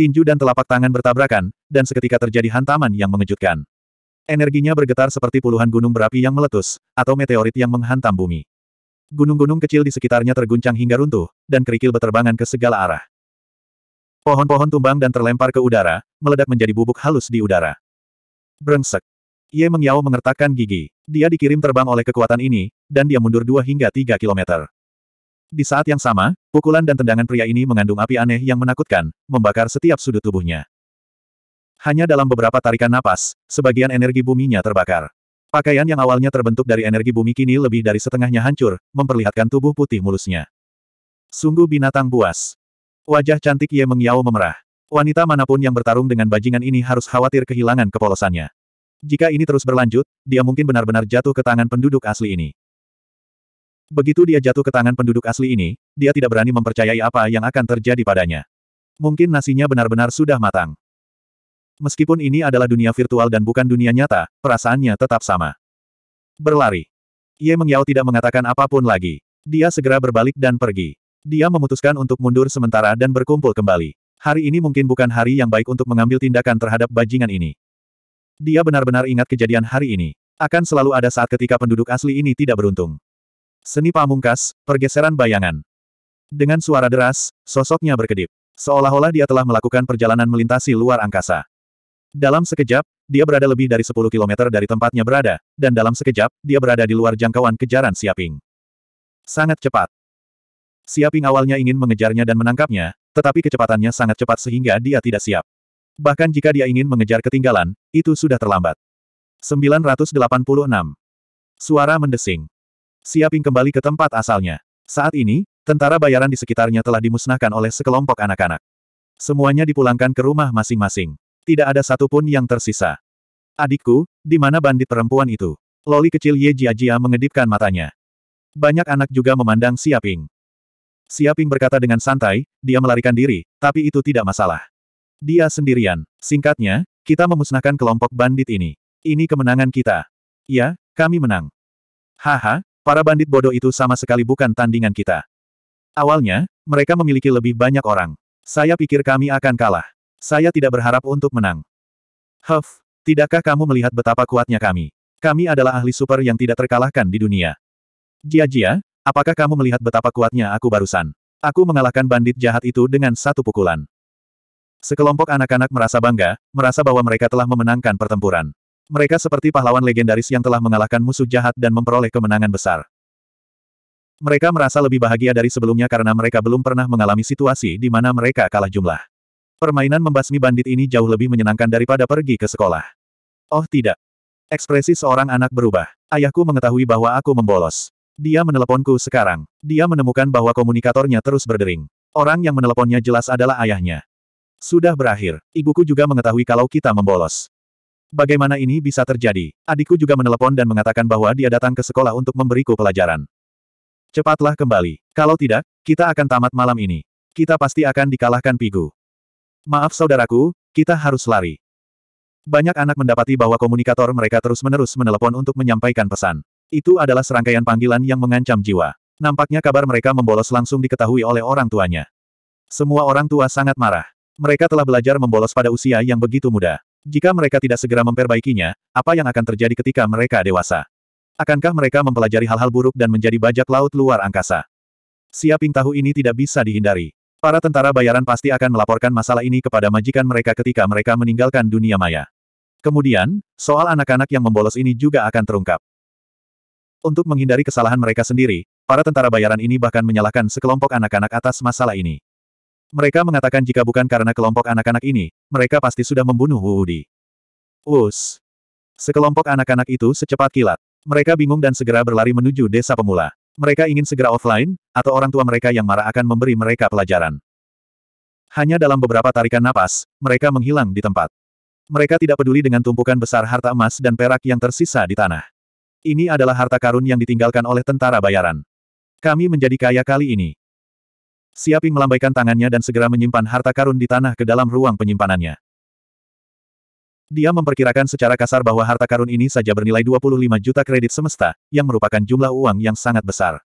Tinju dan telapak tangan bertabrakan, dan seketika terjadi hantaman yang mengejutkan. Energinya bergetar seperti puluhan gunung berapi yang meletus, atau meteorit yang menghantam bumi. Gunung-gunung kecil di sekitarnya terguncang hingga runtuh, dan kerikil beterbangan ke segala arah. Pohon-pohon tumbang dan terlempar ke udara, meledak menjadi bubuk halus di udara. Brengsek. Ye Mengyao mengertakkan gigi. Dia dikirim terbang oleh kekuatan ini, dan dia mundur dua hingga tiga kilometer. Di saat yang sama, pukulan dan tendangan pria ini mengandung api aneh yang menakutkan, membakar setiap sudut tubuhnya. Hanya dalam beberapa tarikan napas, sebagian energi buminya terbakar. Pakaian yang awalnya terbentuk dari energi bumi kini lebih dari setengahnya hancur, memperlihatkan tubuh putih mulusnya. Sungguh binatang buas. Wajah cantik Ye Mengyao memerah. Wanita manapun yang bertarung dengan bajingan ini harus khawatir kehilangan kepolosannya. Jika ini terus berlanjut, dia mungkin benar-benar jatuh ke tangan penduduk asli ini. Begitu dia jatuh ke tangan penduduk asli ini, dia tidak berani mempercayai apa yang akan terjadi padanya. Mungkin nasinya benar-benar sudah matang. Meskipun ini adalah dunia virtual dan bukan dunia nyata, perasaannya tetap sama. Berlari. Ye Mengyao tidak mengatakan apapun lagi. Dia segera berbalik dan pergi. Dia memutuskan untuk mundur sementara dan berkumpul kembali. Hari ini mungkin bukan hari yang baik untuk mengambil tindakan terhadap bajingan ini. Dia benar-benar ingat kejadian hari ini. Akan selalu ada saat ketika penduduk asli ini tidak beruntung. Seni pamungkas, pergeseran bayangan. Dengan suara deras, sosoknya berkedip. Seolah-olah dia telah melakukan perjalanan melintasi luar angkasa. Dalam sekejap, dia berada lebih dari 10 kilometer dari tempatnya berada, dan dalam sekejap, dia berada di luar jangkauan kejaran Siaping. Sangat cepat. Siaping awalnya ingin mengejarnya dan menangkapnya, tetapi kecepatannya sangat cepat sehingga dia tidak siap. Bahkan jika dia ingin mengejar ketinggalan, itu sudah terlambat. 986. Suara mendesing. Siaping kembali ke tempat asalnya. Saat ini, tentara bayaran di sekitarnya telah dimusnahkan oleh sekelompok anak-anak. Semuanya dipulangkan ke rumah masing-masing. Tidak ada satupun yang tersisa. Adikku, di mana bandit perempuan itu? Loli kecil Ye Jia Jia mengedipkan matanya. Banyak anak juga memandang Siaping. Siaping berkata dengan santai, dia melarikan diri, tapi itu tidak masalah. Dia sendirian. Singkatnya, kita memusnahkan kelompok bandit ini. Ini kemenangan kita. Ya, kami menang. Haha, para bandit bodoh itu sama sekali bukan tandingan kita. Awalnya, mereka memiliki lebih banyak orang. Saya pikir kami akan kalah. Saya tidak berharap untuk menang. Huff, tidakkah kamu melihat betapa kuatnya kami? Kami adalah ahli super yang tidak terkalahkan di dunia. Jia-jia, apakah kamu melihat betapa kuatnya aku barusan? Aku mengalahkan bandit jahat itu dengan satu pukulan. Sekelompok anak-anak merasa bangga, merasa bahwa mereka telah memenangkan pertempuran. Mereka seperti pahlawan legendaris yang telah mengalahkan musuh jahat dan memperoleh kemenangan besar. Mereka merasa lebih bahagia dari sebelumnya karena mereka belum pernah mengalami situasi di mana mereka kalah jumlah. Permainan membasmi bandit ini jauh lebih menyenangkan daripada pergi ke sekolah. Oh tidak. Ekspresi seorang anak berubah. Ayahku mengetahui bahwa aku membolos. Dia meneleponku sekarang. Dia menemukan bahwa komunikatornya terus berdering. Orang yang meneleponnya jelas adalah ayahnya. Sudah berakhir. Ibuku juga mengetahui kalau kita membolos. Bagaimana ini bisa terjadi? Adikku juga menelepon dan mengatakan bahwa dia datang ke sekolah untuk memberiku pelajaran. Cepatlah kembali. Kalau tidak, kita akan tamat malam ini. Kita pasti akan dikalahkan Pigu. Maaf saudaraku, kita harus lari. Banyak anak mendapati bahwa komunikator mereka terus-menerus menelepon untuk menyampaikan pesan. Itu adalah serangkaian panggilan yang mengancam jiwa. Nampaknya kabar mereka membolos langsung diketahui oleh orang tuanya. Semua orang tua sangat marah. Mereka telah belajar membolos pada usia yang begitu muda. Jika mereka tidak segera memperbaikinya, apa yang akan terjadi ketika mereka dewasa? Akankah mereka mempelajari hal-hal buruk dan menjadi bajak laut luar angkasa? Siaping tahu ini tidak bisa dihindari. Para tentara bayaran pasti akan melaporkan masalah ini kepada majikan mereka ketika mereka meninggalkan dunia maya. Kemudian, soal anak-anak yang membolos ini juga akan terungkap. Untuk menghindari kesalahan mereka sendiri, para tentara bayaran ini bahkan menyalahkan sekelompok anak-anak atas masalah ini. Mereka mengatakan jika bukan karena kelompok anak-anak ini, mereka pasti sudah membunuh Wu Di. Us. Sekelompok anak-anak itu secepat kilat. Mereka bingung dan segera berlari menuju desa pemula. Mereka ingin segera offline, atau orang tua mereka yang marah akan memberi mereka pelajaran. Hanya dalam beberapa tarikan napas, mereka menghilang di tempat. Mereka tidak peduli dengan tumpukan besar harta emas dan perak yang tersisa di tanah. Ini adalah harta karun yang ditinggalkan oleh tentara bayaran. Kami menjadi kaya kali ini. Siaping melambaikan tangannya dan segera menyimpan harta karun di tanah ke dalam ruang penyimpanannya. Dia memperkirakan secara kasar bahwa harta karun ini saja bernilai 25 juta kredit semesta, yang merupakan jumlah uang yang sangat besar.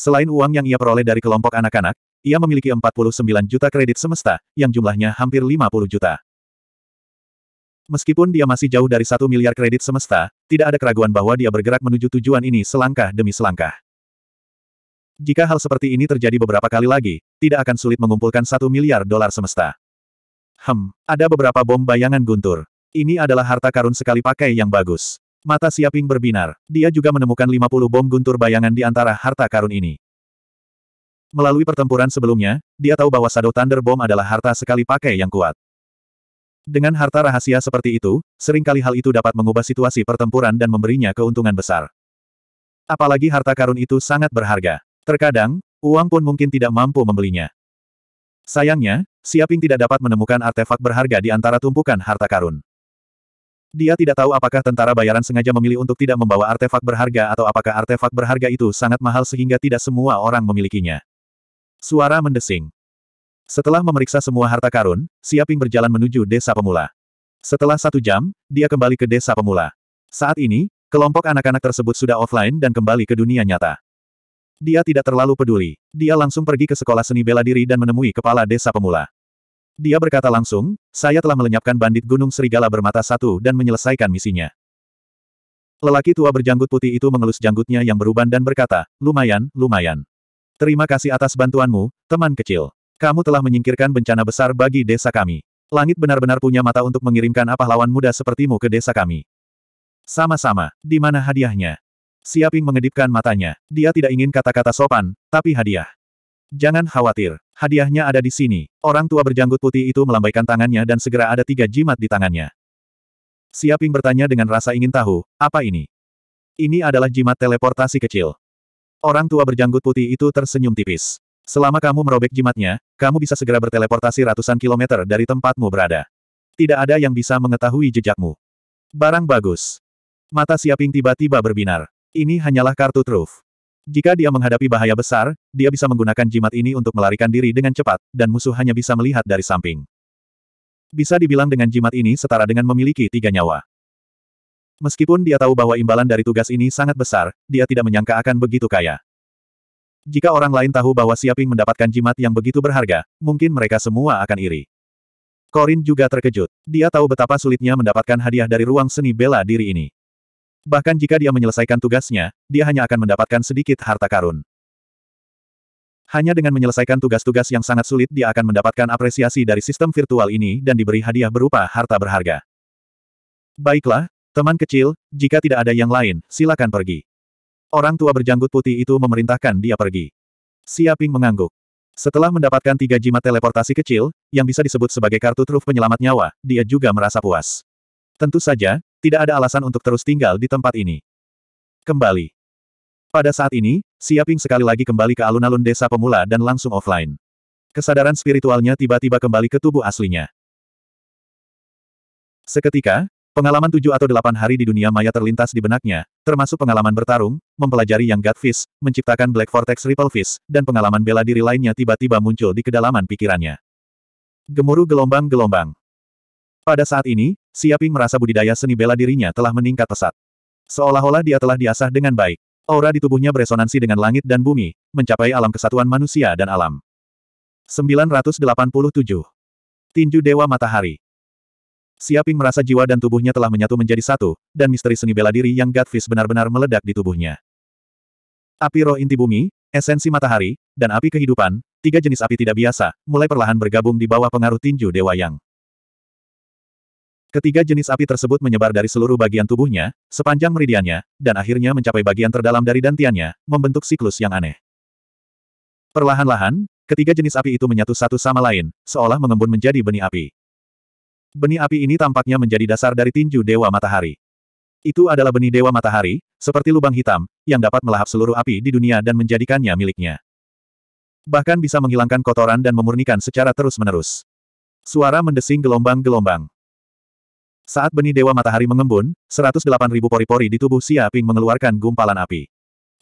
Selain uang yang ia peroleh dari kelompok anak-anak, ia memiliki 49 juta kredit semesta, yang jumlahnya hampir 50 juta. Meskipun dia masih jauh dari satu miliar kredit semesta, tidak ada keraguan bahwa dia bergerak menuju tujuan ini selangkah demi selangkah. Jika hal seperti ini terjadi beberapa kali lagi, tidak akan sulit mengumpulkan satu miliar dolar semesta. Hem, ada beberapa bom bayangan guntur. Ini adalah harta karun sekali pakai yang bagus. Mata Siaping berbinar. Dia juga menemukan 50 bom guntur bayangan di antara harta karun ini. Melalui pertempuran sebelumnya, dia tahu bahwa Shadow Thunder Bomb adalah harta sekali pakai yang kuat. Dengan harta rahasia seperti itu, seringkali hal itu dapat mengubah situasi pertempuran dan memberinya keuntungan besar. Apalagi harta karun itu sangat berharga. Terkadang, uang pun mungkin tidak mampu membelinya. Sayangnya, Siaping tidak dapat menemukan artefak berharga di antara tumpukan harta karun. Dia tidak tahu apakah tentara bayaran sengaja memilih untuk tidak membawa artefak berharga atau apakah artefak berharga itu sangat mahal sehingga tidak semua orang memilikinya. Suara mendesing. Setelah memeriksa semua harta karun, Siaping berjalan menuju desa pemula. Setelah satu jam, dia kembali ke desa pemula. Saat ini, kelompok anak-anak tersebut sudah offline dan kembali ke dunia nyata. Dia tidak terlalu peduli. Dia langsung pergi ke sekolah seni bela diri dan menemui kepala desa pemula. Dia berkata langsung, saya telah melenyapkan bandit gunung serigala bermata satu dan menyelesaikan misinya. Lelaki tua berjanggut putih itu mengelus janggutnya yang beruban dan berkata, lumayan, lumayan. Terima kasih atas bantuanmu, teman kecil. Kamu telah menyingkirkan bencana besar bagi desa kami. Langit benar-benar punya mata untuk mengirimkan apa lawan muda sepertimu ke desa kami. Sama-sama, di mana hadiahnya? Siaping mengedipkan matanya. Dia tidak ingin kata-kata sopan, tapi hadiah. Jangan khawatir, hadiahnya ada di sini. Orang tua berjanggut putih itu melambaikan tangannya dan segera ada tiga jimat di tangannya. Siaping bertanya dengan rasa ingin tahu, apa ini? Ini adalah jimat teleportasi kecil. Orang tua berjanggut putih itu tersenyum tipis. Selama kamu merobek jimatnya, kamu bisa segera berteleportasi ratusan kilometer dari tempatmu berada. Tidak ada yang bisa mengetahui jejakmu. Barang bagus. Mata Siaping tiba-tiba berbinar. Ini hanyalah kartu truf. Jika dia menghadapi bahaya besar, dia bisa menggunakan jimat ini untuk melarikan diri dengan cepat, dan musuh hanya bisa melihat dari samping. Bisa dibilang dengan jimat ini setara dengan memiliki tiga nyawa. Meskipun dia tahu bahwa imbalan dari tugas ini sangat besar, dia tidak menyangka akan begitu kaya. Jika orang lain tahu bahwa Siaping mendapatkan jimat yang begitu berharga, mungkin mereka semua akan iri. Corin juga terkejut. Dia tahu betapa sulitnya mendapatkan hadiah dari ruang seni bela diri ini. Bahkan jika dia menyelesaikan tugasnya, dia hanya akan mendapatkan sedikit harta karun. Hanya dengan menyelesaikan tugas-tugas yang sangat sulit dia akan mendapatkan apresiasi dari sistem virtual ini dan diberi hadiah berupa harta berharga. Baiklah, teman kecil, jika tidak ada yang lain, silakan pergi. Orang tua berjanggut putih itu memerintahkan dia pergi. Siaping mengangguk. Setelah mendapatkan tiga jimat teleportasi kecil, yang bisa disebut sebagai kartu truf penyelamat nyawa, dia juga merasa puas. Tentu saja, tidak ada alasan untuk terus tinggal di tempat ini. Kembali. Pada saat ini, Siaping sekali lagi kembali ke alun-alun desa pemula dan langsung offline. Kesadaran spiritualnya tiba-tiba kembali ke tubuh aslinya. Seketika, pengalaman tujuh atau delapan hari di dunia maya terlintas di benaknya, termasuk pengalaman bertarung, mempelajari yang Godfish, menciptakan Black Vortex Ripple Fish, dan pengalaman bela diri lainnya tiba-tiba muncul di kedalaman pikirannya. Gemuruh gelombang-gelombang. Pada saat ini, Siaping merasa budidaya seni bela dirinya telah meningkat pesat. Seolah-olah dia telah diasah dengan baik. Aura di tubuhnya beresonansi dengan langit dan bumi, mencapai alam kesatuan manusia dan alam. 987. Tinju Dewa Matahari Siaping merasa jiwa dan tubuhnya telah menyatu menjadi satu, dan misteri seni bela diri yang Godfish benar-benar meledak di tubuhnya. Api roh inti bumi, esensi matahari, dan api kehidupan, tiga jenis api tidak biasa, mulai perlahan bergabung di bawah pengaruh tinju Dewa Yang. Ketiga jenis api tersebut menyebar dari seluruh bagian tubuhnya, sepanjang meridiannya, dan akhirnya mencapai bagian terdalam dari dantiannya, membentuk siklus yang aneh. Perlahan-lahan, ketiga jenis api itu menyatu satu sama lain, seolah mengembun menjadi benih api. Benih api ini tampaknya menjadi dasar dari tinju Dewa Matahari. Itu adalah benih Dewa Matahari, seperti lubang hitam, yang dapat melahap seluruh api di dunia dan menjadikannya miliknya. Bahkan bisa menghilangkan kotoran dan memurnikan secara terus-menerus. Suara mendesing gelombang-gelombang. Saat benih Dewa Matahari mengembun, 108.000 pori-pori di tubuh Xia Ping mengeluarkan gumpalan api.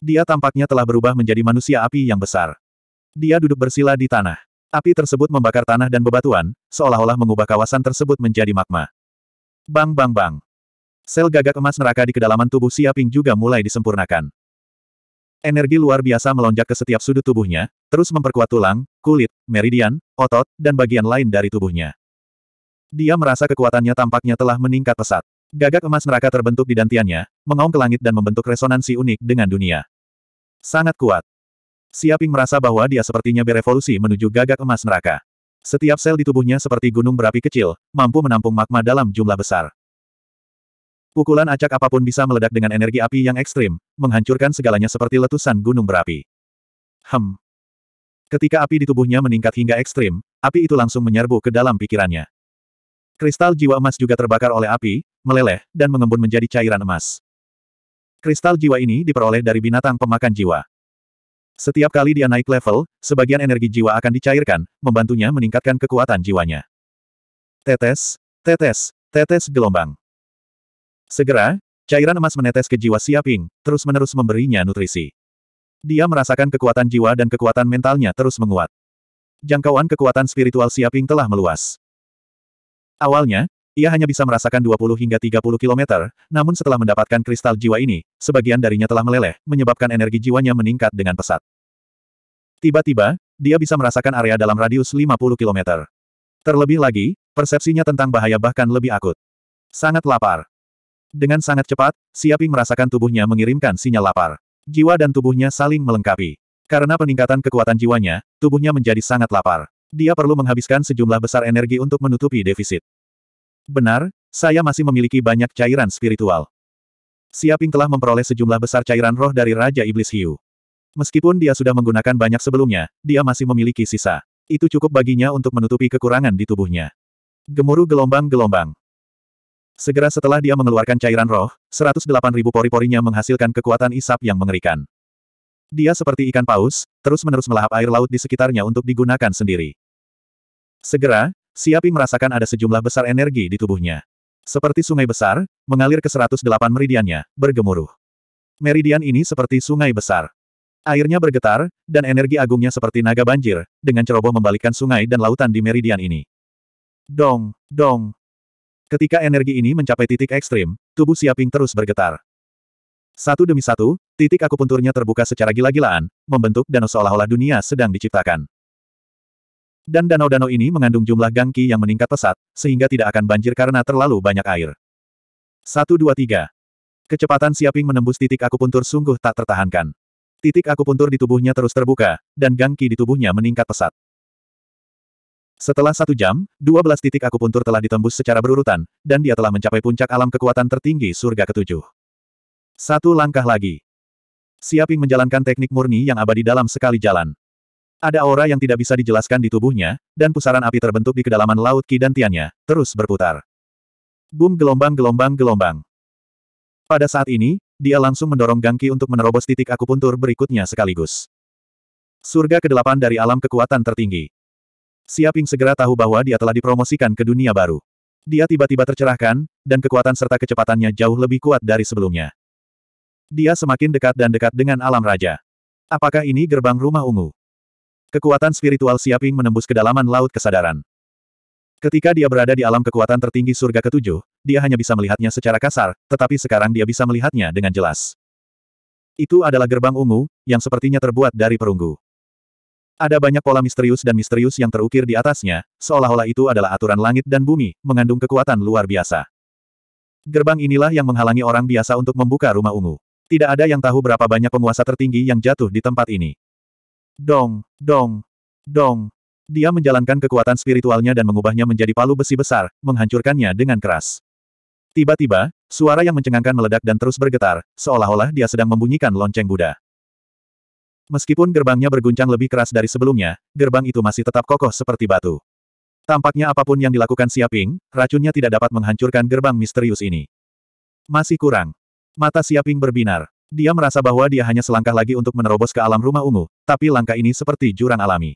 Dia tampaknya telah berubah menjadi manusia api yang besar. Dia duduk bersila di tanah. Api tersebut membakar tanah dan bebatuan, seolah-olah mengubah kawasan tersebut menjadi magma. Bang bang bang. Sel gagak emas neraka di kedalaman tubuh Xia Ping juga mulai disempurnakan. Energi luar biasa melonjak ke setiap sudut tubuhnya, terus memperkuat tulang, kulit, meridian, otot, dan bagian lain dari tubuhnya. Dia merasa kekuatannya tampaknya telah meningkat pesat. Gagak emas neraka terbentuk di dantiannya, mengaum ke langit dan membentuk resonansi unik dengan dunia. Sangat kuat. Siaping merasa bahwa dia sepertinya berevolusi menuju gagak emas neraka. Setiap sel di tubuhnya seperti gunung berapi kecil, mampu menampung magma dalam jumlah besar. Pukulan acak apapun bisa meledak dengan energi api yang ekstrim, menghancurkan segalanya seperti letusan gunung berapi. Hem. Ketika api di tubuhnya meningkat hingga ekstrim, api itu langsung menyerbu ke dalam pikirannya. Kristal jiwa emas juga terbakar oleh api, meleleh, dan mengembun menjadi cairan emas. Kristal jiwa ini diperoleh dari binatang pemakan jiwa. Setiap kali dia naik level, sebagian energi jiwa akan dicairkan, membantunya meningkatkan kekuatan jiwanya. Tetes, tetes, tetes gelombang. Segera, cairan emas menetes ke jiwa Siaping, terus-menerus memberinya nutrisi. Dia merasakan kekuatan jiwa dan kekuatan mentalnya terus menguat. Jangkauan kekuatan spiritual Siaping telah meluas. Awalnya, ia hanya bisa merasakan 20 hingga 30 km, namun setelah mendapatkan kristal jiwa ini, sebagian darinya telah meleleh, menyebabkan energi jiwanya meningkat dengan pesat. Tiba-tiba, dia bisa merasakan area dalam radius 50 km. Terlebih lagi, persepsinya tentang bahaya bahkan lebih akut. Sangat lapar. Dengan sangat cepat, Siaping merasakan tubuhnya mengirimkan sinyal lapar. Jiwa dan tubuhnya saling melengkapi. Karena peningkatan kekuatan jiwanya, tubuhnya menjadi sangat lapar. Dia perlu menghabiskan sejumlah besar energi untuk menutupi defisit. Benar, saya masih memiliki banyak cairan spiritual. Siaping telah memperoleh sejumlah besar cairan roh dari Raja Iblis Hiu. Meskipun dia sudah menggunakan banyak sebelumnya, dia masih memiliki sisa. Itu cukup baginya untuk menutupi kekurangan di tubuhnya. Gemuruh gelombang-gelombang. Segera setelah dia mengeluarkan cairan roh, 108.000 pori-porinya menghasilkan kekuatan isap yang mengerikan. Dia seperti ikan paus, terus-menerus melahap air laut di sekitarnya untuk digunakan sendiri. Segera, Siapi merasakan ada sejumlah besar energi di tubuhnya. Seperti sungai besar, mengalir ke 108 meridiannya, bergemuruh. Meridian ini seperti sungai besar. Airnya bergetar, dan energi agungnya seperti naga banjir, dengan ceroboh membalikkan sungai dan lautan di meridian ini. Dong, dong. Ketika energi ini mencapai titik ekstrim, tubuh Siaping terus bergetar. Satu demi satu, titik akupunturnya terbuka secara gila-gilaan, membentuk danau seolah-olah dunia sedang diciptakan. Dan danau-danau ini mengandung jumlah gangki yang meningkat pesat, sehingga tidak akan banjir karena terlalu banyak air. Satu dua tiga. Kecepatan Siaping menembus titik akupuntur sungguh tak tertahankan. Titik akupuntur di tubuhnya terus terbuka, dan gangki di tubuhnya meningkat pesat. Setelah satu jam, dua belas titik akupuntur telah ditembus secara berurutan, dan dia telah mencapai puncak alam kekuatan tertinggi surga ketujuh. Satu langkah lagi. Siaping menjalankan teknik murni yang abadi dalam sekali jalan. Ada aura yang tidak bisa dijelaskan di tubuhnya, dan pusaran api terbentuk di kedalaman laut Ki dan Tiannya, terus berputar. Boom gelombang-gelombang-gelombang. Pada saat ini, dia langsung mendorong Gangki untuk menerobos titik akupuntur berikutnya sekaligus. Surga kedelapan dari alam kekuatan tertinggi. Siaping segera tahu bahwa dia telah dipromosikan ke dunia baru. Dia tiba-tiba tercerahkan, dan kekuatan serta kecepatannya jauh lebih kuat dari sebelumnya. Dia semakin dekat dan dekat dengan alam raja. Apakah ini gerbang rumah ungu? Kekuatan spiritual Siaping menembus kedalaman laut kesadaran. Ketika dia berada di alam kekuatan tertinggi surga ketujuh, dia hanya bisa melihatnya secara kasar, tetapi sekarang dia bisa melihatnya dengan jelas. Itu adalah gerbang ungu, yang sepertinya terbuat dari perunggu. Ada banyak pola misterius dan misterius yang terukir di atasnya, seolah-olah itu adalah aturan langit dan bumi, mengandung kekuatan luar biasa. Gerbang inilah yang menghalangi orang biasa untuk membuka rumah ungu. Tidak ada yang tahu berapa banyak penguasa tertinggi yang jatuh di tempat ini. Dong, dong, dong. Dia menjalankan kekuatan spiritualnya dan mengubahnya menjadi palu besi besar, menghancurkannya dengan keras. Tiba-tiba, suara yang mencengangkan meledak dan terus bergetar, seolah-olah dia sedang membunyikan lonceng Buddha. Meskipun gerbangnya berguncang lebih keras dari sebelumnya, gerbang itu masih tetap kokoh seperti batu. Tampaknya apapun yang dilakukan Siaping, racunnya tidak dapat menghancurkan gerbang misterius ini. Masih kurang. Mata Siaping berbinar. Dia merasa bahwa dia hanya selangkah lagi untuk menerobos ke alam rumah ungu, tapi langkah ini seperti jurang alami.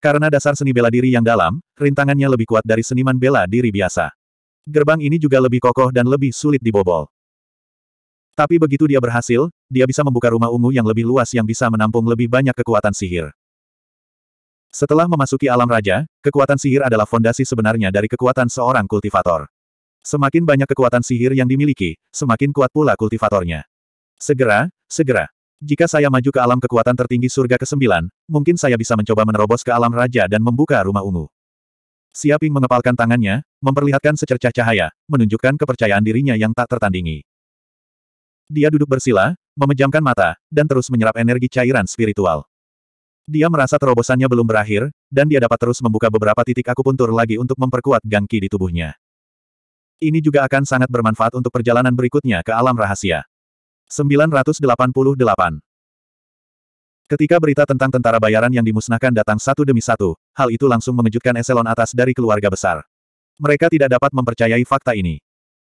Karena dasar seni bela diri yang dalam, rintangannya lebih kuat dari seniman bela diri biasa. Gerbang ini juga lebih kokoh dan lebih sulit dibobol. Tapi begitu dia berhasil, dia bisa membuka rumah ungu yang lebih luas yang bisa menampung lebih banyak kekuatan sihir. Setelah memasuki alam raja, kekuatan sihir adalah fondasi sebenarnya dari kekuatan seorang kultivator. Semakin banyak kekuatan sihir yang dimiliki, semakin kuat pula kultivatornya. Segera, segera. Jika saya maju ke alam kekuatan tertinggi surga ke-9, mungkin saya bisa mencoba menerobos ke alam raja dan membuka rumah ungu. Siaping mengepalkan tangannya, memperlihatkan secercah cahaya, menunjukkan kepercayaan dirinya yang tak tertandingi. Dia duduk bersila, memejamkan mata, dan terus menyerap energi cairan spiritual. Dia merasa terobosannya belum berakhir, dan dia dapat terus membuka beberapa titik akupuntur lagi untuk memperkuat gangki di tubuhnya. Ini juga akan sangat bermanfaat untuk perjalanan berikutnya ke alam rahasia. 988. Ketika berita tentang tentara bayaran yang dimusnahkan datang satu demi satu, hal itu langsung mengejutkan eselon atas dari keluarga besar. Mereka tidak dapat mempercayai fakta ini.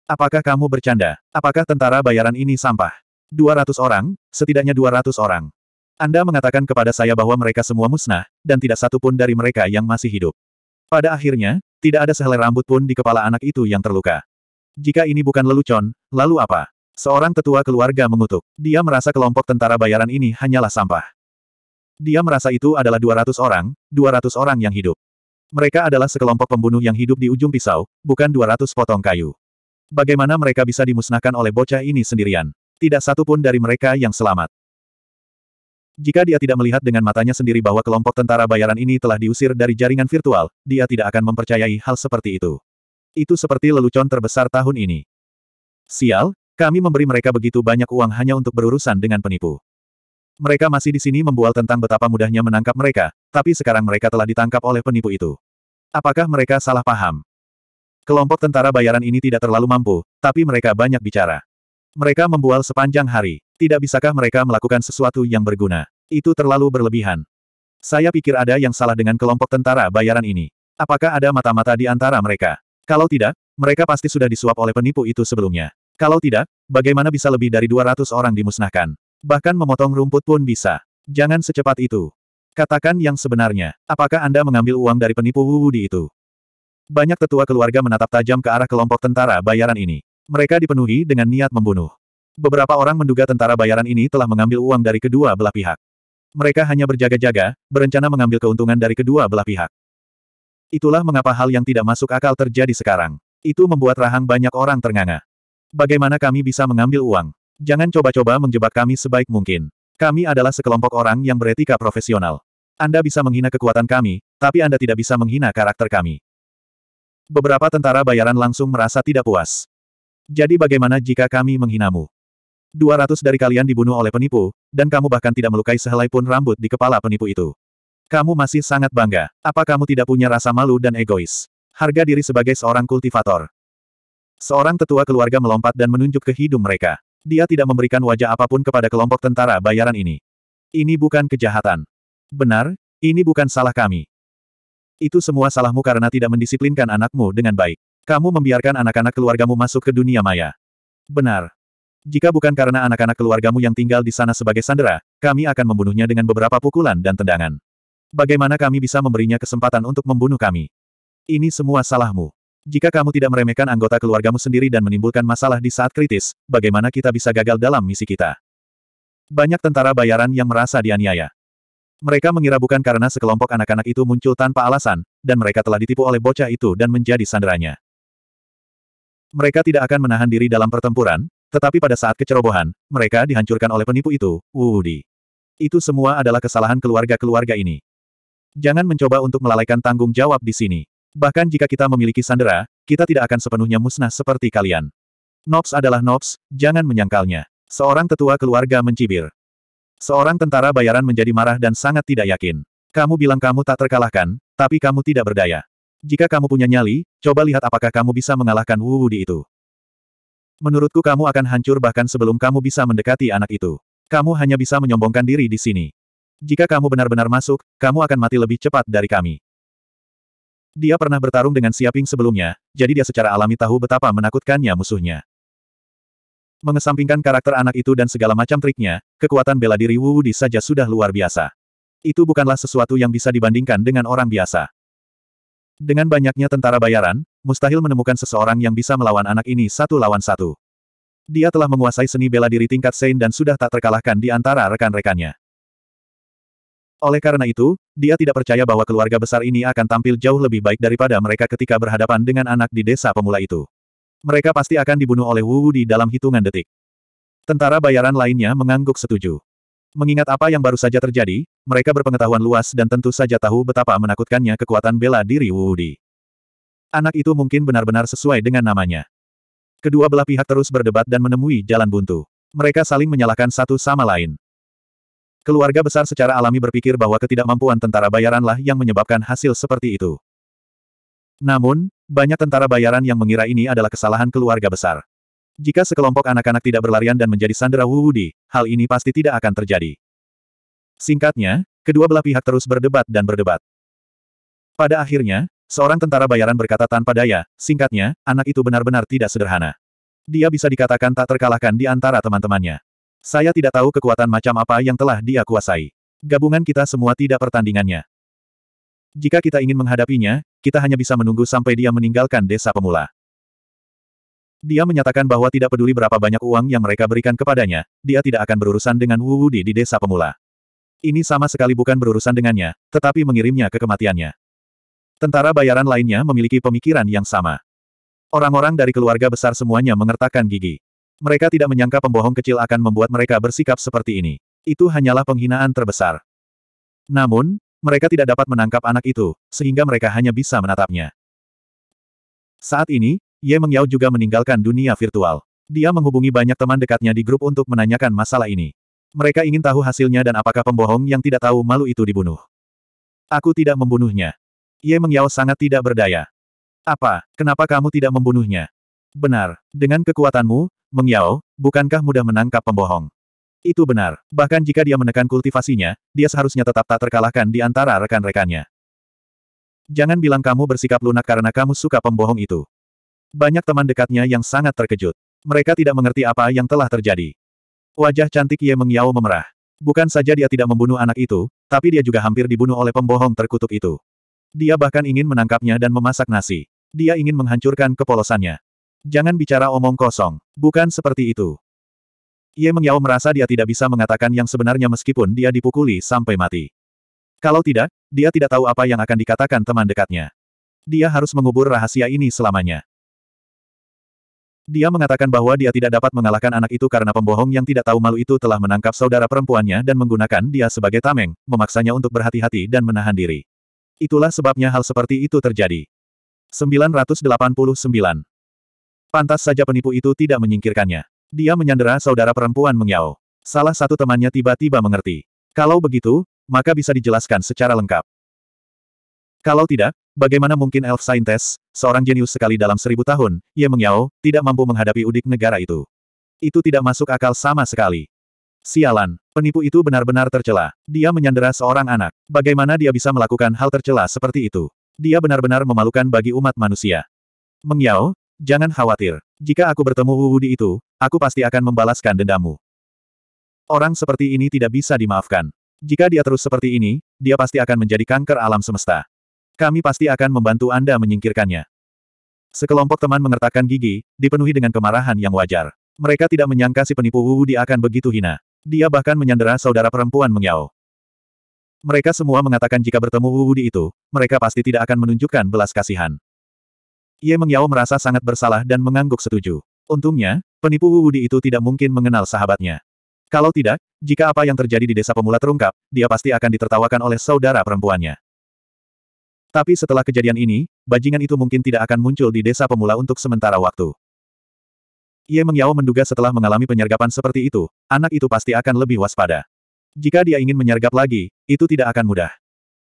Apakah kamu bercanda? Apakah tentara bayaran ini sampah? 200 orang, setidaknya 200 orang. Anda mengatakan kepada saya bahwa mereka semua musnah, dan tidak satu pun dari mereka yang masih hidup. Pada akhirnya, tidak ada sehelai rambut pun di kepala anak itu yang terluka. Jika ini bukan lelucon, lalu apa? Seorang tetua keluarga mengutuk. Dia merasa kelompok tentara bayaran ini hanyalah sampah. Dia merasa itu adalah 200 orang, 200 orang yang hidup. Mereka adalah sekelompok pembunuh yang hidup di ujung pisau, bukan 200 potong kayu. Bagaimana mereka bisa dimusnahkan oleh bocah ini sendirian? Tidak satu pun dari mereka yang selamat. Jika dia tidak melihat dengan matanya sendiri bahwa kelompok tentara bayaran ini telah diusir dari jaringan virtual, dia tidak akan mempercayai hal seperti itu. Itu seperti lelucon terbesar tahun ini. Sial, kami memberi mereka begitu banyak uang hanya untuk berurusan dengan penipu. Mereka masih di sini membual tentang betapa mudahnya menangkap mereka, tapi sekarang mereka telah ditangkap oleh penipu itu. Apakah mereka salah paham? Kelompok tentara bayaran ini tidak terlalu mampu, tapi mereka banyak bicara. Mereka membual sepanjang hari. Tidak bisakah mereka melakukan sesuatu yang berguna? Itu terlalu berlebihan. Saya pikir ada yang salah dengan kelompok tentara bayaran ini. Apakah ada mata-mata di antara mereka? Kalau tidak, mereka pasti sudah disuap oleh penipu itu sebelumnya. Kalau tidak, bagaimana bisa lebih dari 200 orang dimusnahkan? Bahkan memotong rumput pun bisa. Jangan secepat itu. Katakan yang sebenarnya. Apakah Anda mengambil uang dari penipu wudi itu? Banyak tetua keluarga menatap tajam ke arah kelompok tentara bayaran ini. Mereka dipenuhi dengan niat membunuh. Beberapa orang menduga tentara bayaran ini telah mengambil uang dari kedua belah pihak. Mereka hanya berjaga-jaga, berencana mengambil keuntungan dari kedua belah pihak. Itulah mengapa hal yang tidak masuk akal terjadi sekarang. Itu membuat rahang banyak orang ternganga. Bagaimana kami bisa mengambil uang? Jangan coba-coba menjebak kami sebaik mungkin. Kami adalah sekelompok orang yang beretika profesional. Anda bisa menghina kekuatan kami, tapi Anda tidak bisa menghina karakter kami. Beberapa tentara bayaran langsung merasa tidak puas. Jadi bagaimana jika kami menghinamu? 200 dari kalian dibunuh oleh penipu, dan kamu bahkan tidak melukai sehelai pun rambut di kepala penipu itu. Kamu masih sangat bangga. Apa kamu tidak punya rasa malu dan egois? Harga diri sebagai seorang kultivator. Seorang tetua keluarga melompat dan menunjuk ke hidung mereka. Dia tidak memberikan wajah apapun kepada kelompok tentara bayaran ini. Ini bukan kejahatan. Benar, ini bukan salah kami. Itu semua salahmu karena tidak mendisiplinkan anakmu dengan baik. Kamu membiarkan anak-anak keluargamu masuk ke dunia maya. Benar. Jika bukan karena anak-anak keluargamu yang tinggal di sana sebagai sandera, kami akan membunuhnya dengan beberapa pukulan dan tendangan. Bagaimana kami bisa memberinya kesempatan untuk membunuh kami? Ini semua salahmu. Jika kamu tidak meremehkan anggota keluargamu sendiri dan menimbulkan masalah di saat kritis, bagaimana kita bisa gagal dalam misi kita? Banyak tentara bayaran yang merasa dianiaya. Mereka mengira bukan karena sekelompok anak-anak itu muncul tanpa alasan, dan mereka telah ditipu oleh bocah itu dan menjadi sanderanya. Mereka tidak akan menahan diri dalam pertempuran, tetapi pada saat kecerobohan, mereka dihancurkan oleh penipu itu, Wudi. Itu semua adalah kesalahan keluarga-keluarga ini. Jangan mencoba untuk melalaikan tanggung jawab di sini. Bahkan jika kita memiliki sandera, kita tidak akan sepenuhnya musnah seperti kalian. Nobs adalah Nobs, jangan menyangkalnya. Seorang tetua keluarga mencibir. Seorang tentara bayaran menjadi marah dan sangat tidak yakin. Kamu bilang kamu tak terkalahkan, tapi kamu tidak berdaya. Jika kamu punya nyali, coba lihat apakah kamu bisa mengalahkan Wu Wudi itu. Menurutku kamu akan hancur bahkan sebelum kamu bisa mendekati anak itu. Kamu hanya bisa menyombongkan diri di sini. Jika kamu benar-benar masuk, kamu akan mati lebih cepat dari kami. Dia pernah bertarung dengan Siaping sebelumnya, jadi dia secara alami tahu betapa menakutkannya musuhnya. Mengesampingkan karakter anak itu dan segala macam triknya, kekuatan bela diri Wu Wudi saja sudah luar biasa. Itu bukanlah sesuatu yang bisa dibandingkan dengan orang biasa. Dengan banyaknya tentara bayaran, mustahil menemukan seseorang yang bisa melawan anak ini satu lawan satu. Dia telah menguasai seni bela diri tingkat Sein dan sudah tak terkalahkan di antara rekan-rekannya. Oleh karena itu, dia tidak percaya bahwa keluarga besar ini akan tampil jauh lebih baik daripada mereka ketika berhadapan dengan anak di desa pemula itu. Mereka pasti akan dibunuh oleh Wu Wu di dalam hitungan detik. Tentara bayaran lainnya mengangguk setuju. Mengingat apa yang baru saja terjadi, mereka berpengetahuan luas dan tentu saja tahu betapa menakutkannya kekuatan bela diri Wudi. Anak itu mungkin benar-benar sesuai dengan namanya. Kedua belah pihak terus berdebat dan menemui jalan buntu. Mereka saling menyalahkan satu sama lain. Keluarga besar secara alami berpikir bahwa ketidakmampuan tentara bayaranlah yang menyebabkan hasil seperti itu. Namun, banyak tentara bayaran yang mengira ini adalah kesalahan keluarga besar. Jika sekelompok anak-anak tidak berlarian dan menjadi sandera Wu Wudi, hal ini pasti tidak akan terjadi. Singkatnya, kedua belah pihak terus berdebat dan berdebat. Pada akhirnya, seorang tentara bayaran berkata tanpa daya, singkatnya, anak itu benar-benar tidak sederhana. Dia bisa dikatakan tak terkalahkan di antara teman-temannya. Saya tidak tahu kekuatan macam apa yang telah dia kuasai. Gabungan kita semua tidak pertandingannya. Jika kita ingin menghadapinya, kita hanya bisa menunggu sampai dia meninggalkan desa pemula. Dia menyatakan bahwa tidak peduli berapa banyak uang yang mereka berikan kepadanya, dia tidak akan berurusan dengan Wu Wudi di desa pemula. Ini sama sekali bukan berurusan dengannya, tetapi mengirimnya ke kematiannya. Tentara bayaran lainnya memiliki pemikiran yang sama. Orang-orang dari keluarga besar semuanya mengertakkan gigi. Mereka tidak menyangka pembohong kecil akan membuat mereka bersikap seperti ini. Itu hanyalah penghinaan terbesar. Namun, mereka tidak dapat menangkap anak itu, sehingga mereka hanya bisa menatapnya. Saat ini, Ye Mengyao juga meninggalkan dunia virtual. Dia menghubungi banyak teman dekatnya di grup untuk menanyakan masalah ini. Mereka ingin tahu hasilnya dan apakah pembohong yang tidak tahu malu itu dibunuh. Aku tidak membunuhnya. Ye Mengyao sangat tidak berdaya. Apa, kenapa kamu tidak membunuhnya? Benar, dengan kekuatanmu, Mengyao, bukankah mudah menangkap pembohong? Itu benar, bahkan jika dia menekan kultivasinya, dia seharusnya tetap tak terkalahkan di antara rekan-rekannya. Jangan bilang kamu bersikap lunak karena kamu suka pembohong itu. Banyak teman dekatnya yang sangat terkejut. Mereka tidak mengerti apa yang telah terjadi. Wajah cantik Ye Mengyao memerah. Bukan saja dia tidak membunuh anak itu, tapi dia juga hampir dibunuh oleh pembohong terkutuk itu. Dia bahkan ingin menangkapnya dan memasak nasi. Dia ingin menghancurkan kepolosannya. Jangan bicara omong kosong. Bukan seperti itu. Ye Mengyao merasa dia tidak bisa mengatakan yang sebenarnya meskipun dia dipukuli sampai mati. Kalau tidak, dia tidak tahu apa yang akan dikatakan teman dekatnya. Dia harus mengubur rahasia ini selamanya. Dia mengatakan bahwa dia tidak dapat mengalahkan anak itu karena pembohong yang tidak tahu malu itu telah menangkap saudara perempuannya dan menggunakan dia sebagai tameng, memaksanya untuk berhati-hati dan menahan diri. Itulah sebabnya hal seperti itu terjadi. 989. Pantas saja penipu itu tidak menyingkirkannya. Dia menyandera saudara perempuan Mengyao. Salah satu temannya tiba-tiba mengerti. Kalau begitu, maka bisa dijelaskan secara lengkap. Kalau tidak, Bagaimana mungkin elf saintes, seorang jenius sekali dalam seribu tahun, ia mengyao, tidak mampu menghadapi udik negara itu. Itu tidak masuk akal sama sekali. Sialan, penipu itu benar-benar tercela. Dia menyandera seorang anak. Bagaimana dia bisa melakukan hal tercela seperti itu? Dia benar-benar memalukan bagi umat manusia. Mengyao, jangan khawatir. Jika aku bertemu Wudi itu, aku pasti akan membalaskan dendamu. Orang seperti ini tidak bisa dimaafkan. Jika dia terus seperti ini, dia pasti akan menjadi kanker alam semesta. Kami pasti akan membantu Anda menyingkirkannya. Sekelompok teman mengertakkan gigi, dipenuhi dengan kemarahan yang wajar. Mereka tidak menyangka si penipu Wu Di akan begitu hina. Dia bahkan menyandera saudara perempuan Mengyao. Mereka semua mengatakan jika bertemu Wu Di itu, mereka pasti tidak akan menunjukkan belas kasihan. Ye Mengyao merasa sangat bersalah dan mengangguk setuju. Untungnya, penipu Wu Di itu tidak mungkin mengenal sahabatnya. Kalau tidak, jika apa yang terjadi di desa pemula terungkap, dia pasti akan ditertawakan oleh saudara perempuannya. Tapi setelah kejadian ini, bajingan itu mungkin tidak akan muncul di desa pemula untuk sementara waktu. Ye Mengyao menduga setelah mengalami penyergapan seperti itu, anak itu pasti akan lebih waspada. Jika dia ingin menyergap lagi, itu tidak akan mudah.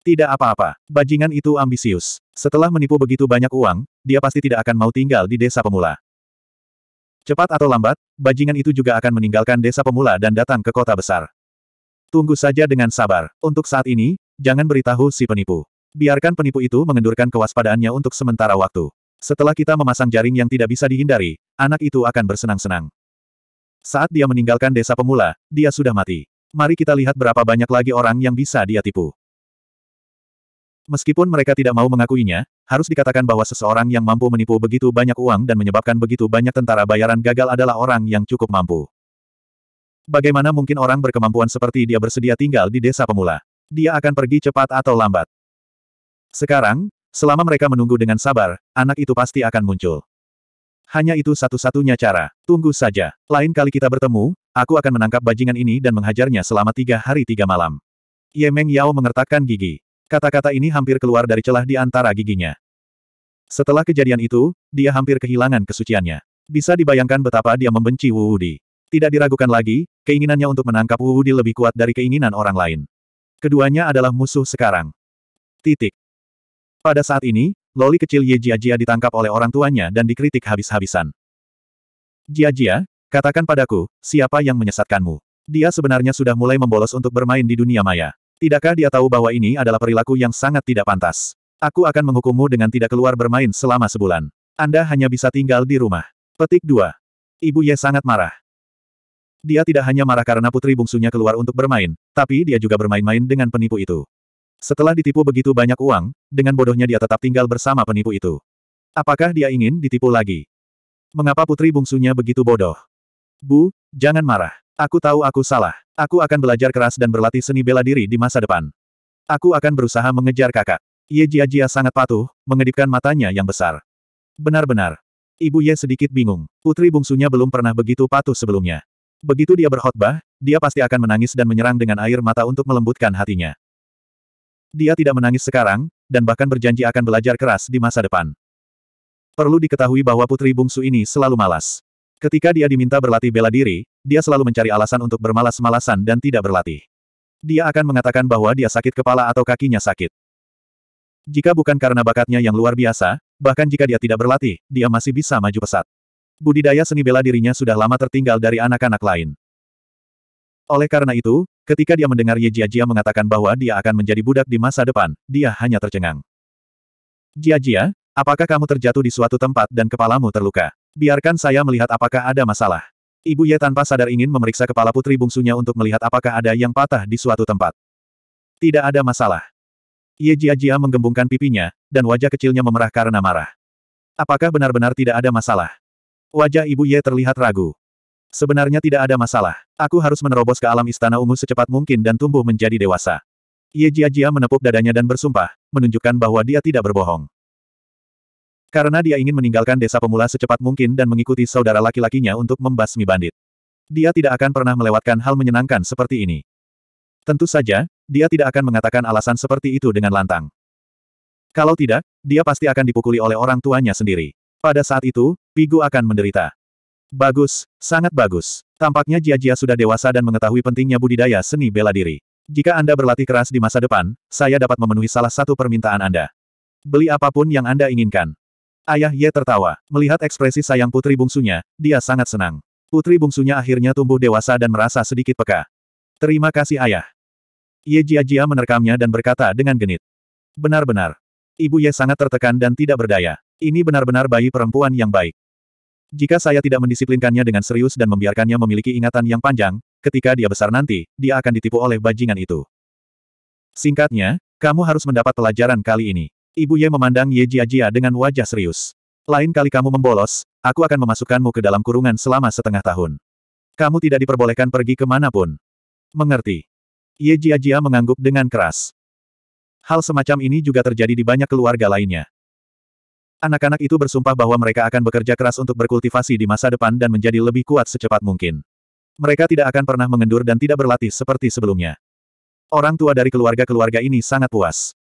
Tidak apa-apa, bajingan itu ambisius. Setelah menipu begitu banyak uang, dia pasti tidak akan mau tinggal di desa pemula. Cepat atau lambat, bajingan itu juga akan meninggalkan desa pemula dan datang ke kota besar. Tunggu saja dengan sabar. Untuk saat ini, jangan beritahu si penipu. Biarkan penipu itu mengendurkan kewaspadaannya untuk sementara waktu. Setelah kita memasang jaring yang tidak bisa dihindari, anak itu akan bersenang-senang. Saat dia meninggalkan desa pemula, dia sudah mati. Mari kita lihat berapa banyak lagi orang yang bisa dia tipu. Meskipun mereka tidak mau mengakuinya, harus dikatakan bahwa seseorang yang mampu menipu begitu banyak uang dan menyebabkan begitu banyak tentara bayaran gagal adalah orang yang cukup mampu. Bagaimana mungkin orang berkemampuan seperti dia bersedia tinggal di desa pemula? Dia akan pergi cepat atau lambat. Sekarang, selama mereka menunggu dengan sabar, anak itu pasti akan muncul. Hanya itu satu-satunya cara. Tunggu saja. Lain kali kita bertemu, aku akan menangkap bajingan ini dan menghajarnya selama tiga hari tiga malam. Ye Yao mengertakkan gigi. Kata-kata ini hampir keluar dari celah di antara giginya. Setelah kejadian itu, dia hampir kehilangan kesuciannya. Bisa dibayangkan betapa dia membenci Wu Wudi. Tidak diragukan lagi, keinginannya untuk menangkap Wu Wudi lebih kuat dari keinginan orang lain. Keduanya adalah musuh sekarang. Titik. Pada saat ini, loli kecil Ye Jia Jia ditangkap oleh orang tuanya dan dikritik habis-habisan. Jia Jia, katakan padaku, siapa yang menyesatkanmu? Dia sebenarnya sudah mulai membolos untuk bermain di dunia maya. Tidakkah dia tahu bahwa ini adalah perilaku yang sangat tidak pantas? Aku akan menghukummu dengan tidak keluar bermain selama sebulan. Anda hanya bisa tinggal di rumah. Petik 2. Ibu Ye sangat marah. Dia tidak hanya marah karena putri bungsunya keluar untuk bermain, tapi dia juga bermain-main dengan penipu itu. Setelah ditipu begitu banyak uang, dengan bodohnya dia tetap tinggal bersama penipu itu. Apakah dia ingin ditipu lagi? Mengapa putri bungsunya begitu bodoh? Bu, jangan marah. Aku tahu aku salah. Aku akan belajar keras dan berlatih seni bela diri di masa depan. Aku akan berusaha mengejar kakak. Ye Jia Jia sangat patuh, mengedipkan matanya yang besar. Benar-benar. Ibu Ye sedikit bingung. Putri bungsunya belum pernah begitu patuh sebelumnya. Begitu dia berkhotbah, dia pasti akan menangis dan menyerang dengan air mata untuk melembutkan hatinya. Dia tidak menangis sekarang, dan bahkan berjanji akan belajar keras di masa depan. Perlu diketahui bahwa putri bungsu ini selalu malas. Ketika dia diminta berlatih bela diri, dia selalu mencari alasan untuk bermalas-malasan dan tidak berlatih. Dia akan mengatakan bahwa dia sakit kepala atau kakinya sakit. Jika bukan karena bakatnya yang luar biasa, bahkan jika dia tidak berlatih, dia masih bisa maju pesat. Budidaya seni bela dirinya sudah lama tertinggal dari anak-anak lain. Oleh karena itu, Ketika dia mendengar Ye Jia Jia mengatakan bahwa dia akan menjadi budak di masa depan, dia hanya tercengang. Jia Jia, apakah kamu terjatuh di suatu tempat dan kepalamu terluka? Biarkan saya melihat apakah ada masalah. Ibu Ye tanpa sadar ingin memeriksa kepala putri bungsunya untuk melihat apakah ada yang patah di suatu tempat. Tidak ada masalah. Ye Jia Jia menggembungkan pipinya, dan wajah kecilnya memerah karena marah. Apakah benar-benar tidak ada masalah? Wajah Ibu Ye terlihat ragu. Sebenarnya tidak ada masalah. Aku harus menerobos ke alam istana ungu secepat mungkin dan tumbuh menjadi dewasa. Ye Jia Jia menepuk dadanya dan bersumpah, menunjukkan bahwa dia tidak berbohong. Karena dia ingin meninggalkan desa pemula secepat mungkin dan mengikuti saudara laki-lakinya untuk membasmi bandit. Dia tidak akan pernah melewatkan hal menyenangkan seperti ini. Tentu saja, dia tidak akan mengatakan alasan seperti itu dengan lantang. Kalau tidak, dia pasti akan dipukuli oleh orang tuanya sendiri. Pada saat itu, Pigu akan menderita. Bagus, sangat bagus. Tampaknya Jia-Jia sudah dewasa dan mengetahui pentingnya budidaya seni bela diri. Jika Anda berlatih keras di masa depan, saya dapat memenuhi salah satu permintaan Anda. Beli apapun yang Anda inginkan. Ayah Ye tertawa. Melihat ekspresi sayang putri bungsunya, dia sangat senang. Putri bungsunya akhirnya tumbuh dewasa dan merasa sedikit peka. Terima kasih ayah. Ye Jia-Jia menerkamnya dan berkata dengan genit. Benar-benar. Ibu Ye sangat tertekan dan tidak berdaya. Ini benar-benar bayi perempuan yang baik. Jika saya tidak mendisiplinkannya dengan serius dan membiarkannya memiliki ingatan yang panjang, ketika dia besar nanti, dia akan ditipu oleh bajingan itu. Singkatnya, kamu harus mendapat pelajaran kali ini. Ibu Ye memandang Ye Jia Jia dengan wajah serius. Lain kali kamu membolos, aku akan memasukkanmu ke dalam kurungan selama setengah tahun. Kamu tidak diperbolehkan pergi kemanapun. Mengerti. Ye Jia Jia mengangguk dengan keras. Hal semacam ini juga terjadi di banyak keluarga lainnya. Anak-anak itu bersumpah bahwa mereka akan bekerja keras untuk berkultivasi di masa depan dan menjadi lebih kuat secepat mungkin. Mereka tidak akan pernah mengendur dan tidak berlatih seperti sebelumnya. Orang tua dari keluarga-keluarga ini sangat puas.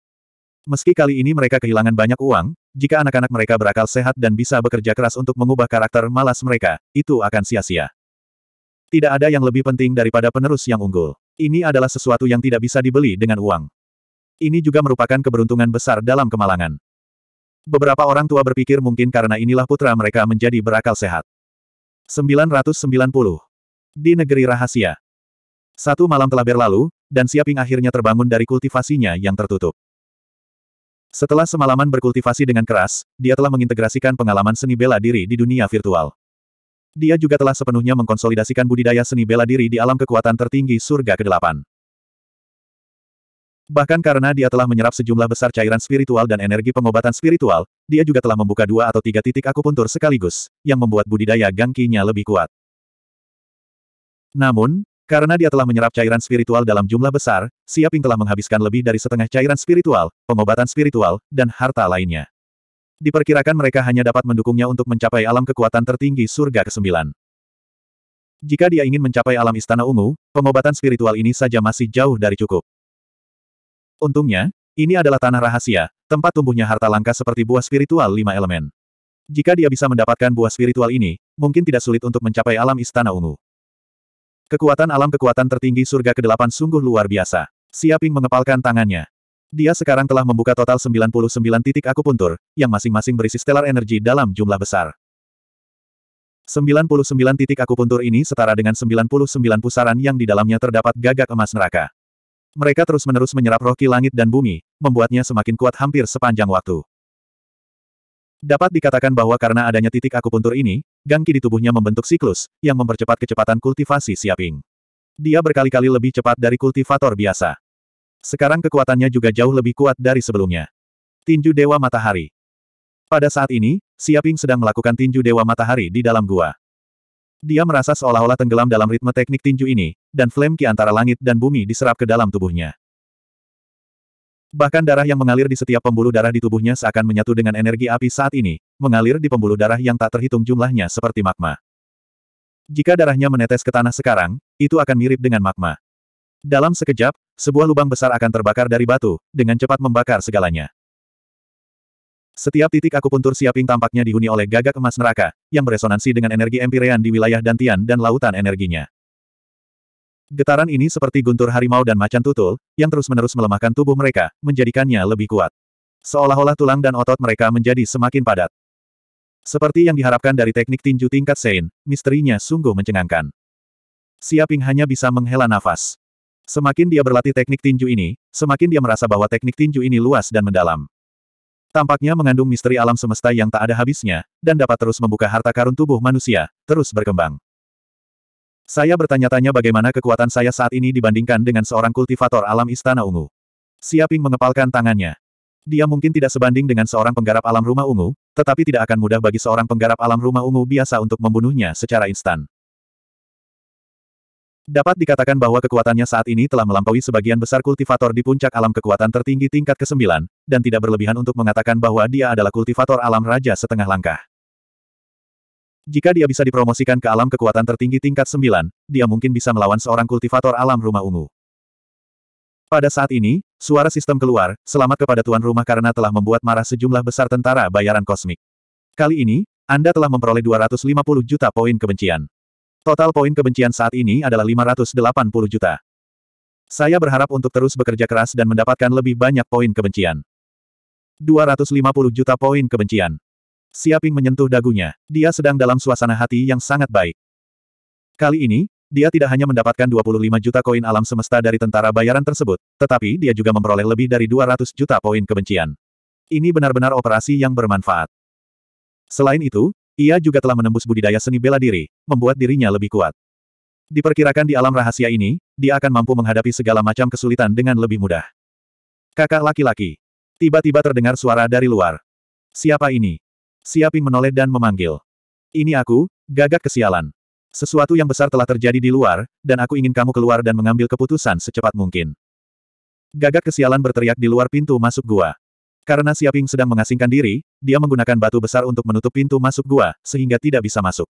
Meski kali ini mereka kehilangan banyak uang, jika anak-anak mereka berakal sehat dan bisa bekerja keras untuk mengubah karakter malas mereka, itu akan sia-sia. Tidak ada yang lebih penting daripada penerus yang unggul. Ini adalah sesuatu yang tidak bisa dibeli dengan uang. Ini juga merupakan keberuntungan besar dalam kemalangan. Beberapa orang tua berpikir mungkin karena inilah putra mereka menjadi berakal sehat. 990. Di negeri rahasia. Satu malam telah berlalu, dan Siaping akhirnya terbangun dari kultivasinya yang tertutup. Setelah semalaman berkultivasi dengan keras, dia telah mengintegrasikan pengalaman seni bela diri di dunia virtual. Dia juga telah sepenuhnya mengkonsolidasikan budidaya seni bela diri di alam kekuatan tertinggi surga ke-8. Bahkan karena dia telah menyerap sejumlah besar cairan spiritual dan energi pengobatan spiritual, dia juga telah membuka dua atau tiga titik akupuntur sekaligus, yang membuat budidaya gangkinya lebih kuat. Namun, karena dia telah menyerap cairan spiritual dalam jumlah besar, Siaping telah menghabiskan lebih dari setengah cairan spiritual, pengobatan spiritual, dan harta lainnya. Diperkirakan mereka hanya dapat mendukungnya untuk mencapai alam kekuatan tertinggi surga ke-9. Jika dia ingin mencapai alam istana ungu, pengobatan spiritual ini saja masih jauh dari cukup. Untungnya, ini adalah tanah rahasia, tempat tumbuhnya harta langka seperti buah spiritual lima elemen. Jika dia bisa mendapatkan buah spiritual ini, mungkin tidak sulit untuk mencapai alam istana ungu. Kekuatan alam kekuatan tertinggi surga ke-8 sungguh luar biasa. Siaping mengepalkan tangannya. Dia sekarang telah membuka total 99 titik akupuntur, yang masing-masing berisi stellar energi dalam jumlah besar. 99 titik akupuntur ini setara dengan 99 pusaran yang di dalamnya terdapat gagak emas neraka. Mereka terus-menerus menyerap roh ki langit dan bumi, membuatnya semakin kuat hampir sepanjang waktu. Dapat dikatakan bahwa karena adanya titik akupuntur ini, gangki di tubuhnya membentuk siklus, yang mempercepat kecepatan kultivasi siaping. Dia berkali-kali lebih cepat dari kultivator biasa. Sekarang kekuatannya juga jauh lebih kuat dari sebelumnya. Tinju Dewa Matahari Pada saat ini, Siaping sedang melakukan tinju Dewa Matahari di dalam gua. Dia merasa seolah-olah tenggelam dalam ritme teknik tinju ini, dan flame ki antara langit dan bumi diserap ke dalam tubuhnya. Bahkan darah yang mengalir di setiap pembuluh darah di tubuhnya seakan menyatu dengan energi api saat ini, mengalir di pembuluh darah yang tak terhitung jumlahnya seperti magma. Jika darahnya menetes ke tanah sekarang, itu akan mirip dengan magma. Dalam sekejap, sebuah lubang besar akan terbakar dari batu, dengan cepat membakar segalanya. Setiap titik akupuntur siaping tampaknya dihuni oleh gagak emas neraka, yang beresonansi dengan energi empirean di wilayah Dantian dan lautan energinya. Getaran ini seperti guntur harimau dan macan tutul, yang terus-menerus melemahkan tubuh mereka, menjadikannya lebih kuat. Seolah-olah tulang dan otot mereka menjadi semakin padat. Seperti yang diharapkan dari teknik tinju tingkat Sein, misterinya sungguh mencengangkan. Siaping hanya bisa menghela nafas. Semakin dia berlatih teknik tinju ini, semakin dia merasa bahwa teknik tinju ini luas dan mendalam. Tampaknya mengandung misteri alam semesta yang tak ada habisnya, dan dapat terus membuka harta karun tubuh manusia, terus berkembang. Saya bertanya-tanya bagaimana kekuatan saya saat ini dibandingkan dengan seorang kultivator alam Istana Ungu. Siaping mengepalkan tangannya. Dia mungkin tidak sebanding dengan seorang penggarap alam rumah ungu, tetapi tidak akan mudah bagi seorang penggarap alam rumah ungu biasa untuk membunuhnya secara instan. Dapat dikatakan bahwa kekuatannya saat ini telah melampaui sebagian besar kultivator di puncak alam kekuatan tertinggi tingkat ke-9, dan tidak berlebihan untuk mengatakan bahwa dia adalah kultivator alam raja setengah langkah. Jika dia bisa dipromosikan ke alam kekuatan tertinggi tingkat 9, dia mungkin bisa melawan seorang kultivator alam rumah ungu. Pada saat ini, suara sistem keluar, selamat kepada tuan rumah karena telah membuat marah sejumlah besar tentara bayaran kosmik. Kali ini, Anda telah memperoleh 250 juta poin kebencian. Total poin kebencian saat ini adalah 580 juta. Saya berharap untuk terus bekerja keras dan mendapatkan lebih banyak poin kebencian. 250 juta poin kebencian. Siaping menyentuh dagunya. Dia sedang dalam suasana hati yang sangat baik. Kali ini, dia tidak hanya mendapatkan 25 juta koin alam semesta dari tentara bayaran tersebut, tetapi dia juga memperoleh lebih dari 200 juta poin kebencian. Ini benar-benar operasi yang bermanfaat. Selain itu, ia juga telah menembus budidaya seni bela diri, membuat dirinya lebih kuat. Diperkirakan di alam rahasia ini, dia akan mampu menghadapi segala macam kesulitan dengan lebih mudah. Kakak laki-laki. Tiba-tiba terdengar suara dari luar. Siapa ini? Siaping menoleh dan memanggil. Ini aku, gagak kesialan. Sesuatu yang besar telah terjadi di luar, dan aku ingin kamu keluar dan mengambil keputusan secepat mungkin. Gagak kesialan berteriak di luar pintu masuk gua. Karena Siaping sedang mengasingkan diri, dia menggunakan batu besar untuk menutup pintu masuk gua, sehingga tidak bisa masuk.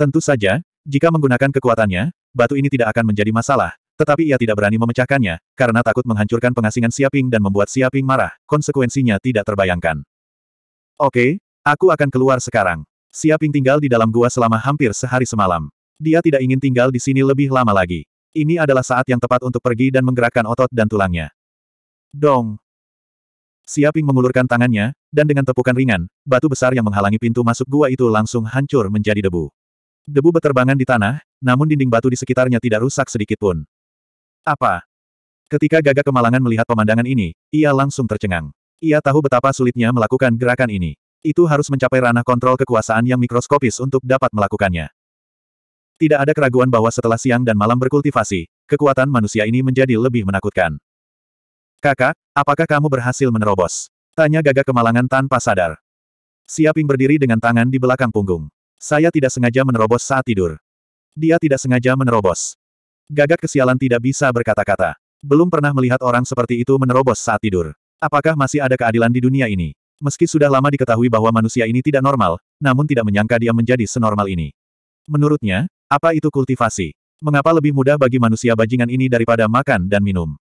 Tentu saja, jika menggunakan kekuatannya, batu ini tidak akan menjadi masalah, tetapi ia tidak berani memecahkannya, karena takut menghancurkan pengasingan Siaping dan membuat Siaping marah, konsekuensinya tidak terbayangkan. Oke, aku akan keluar sekarang. Siaping tinggal di dalam gua selama hampir sehari semalam. Dia tidak ingin tinggal di sini lebih lama lagi. Ini adalah saat yang tepat untuk pergi dan menggerakkan otot dan tulangnya. Dong! Siaping mengulurkan tangannya, dan dengan tepukan ringan, batu besar yang menghalangi pintu masuk gua itu langsung hancur menjadi debu. Debu beterbangan di tanah, namun dinding batu di sekitarnya tidak rusak sedikitpun. Apa? Ketika gagak kemalangan melihat pemandangan ini, ia langsung tercengang. Ia tahu betapa sulitnya melakukan gerakan ini. Itu harus mencapai ranah kontrol kekuasaan yang mikroskopis untuk dapat melakukannya. Tidak ada keraguan bahwa setelah siang dan malam berkultivasi, kekuatan manusia ini menjadi lebih menakutkan. Kakak, apakah kamu berhasil menerobos? Tanya gagak kemalangan tanpa sadar. Siaping berdiri dengan tangan di belakang punggung. Saya tidak sengaja menerobos saat tidur. Dia tidak sengaja menerobos. Gagak kesialan tidak bisa berkata-kata. Belum pernah melihat orang seperti itu menerobos saat tidur. Apakah masih ada keadilan di dunia ini? Meski sudah lama diketahui bahwa manusia ini tidak normal, namun tidak menyangka dia menjadi senormal ini. Menurutnya, apa itu kultivasi? Mengapa lebih mudah bagi manusia bajingan ini daripada makan dan minum?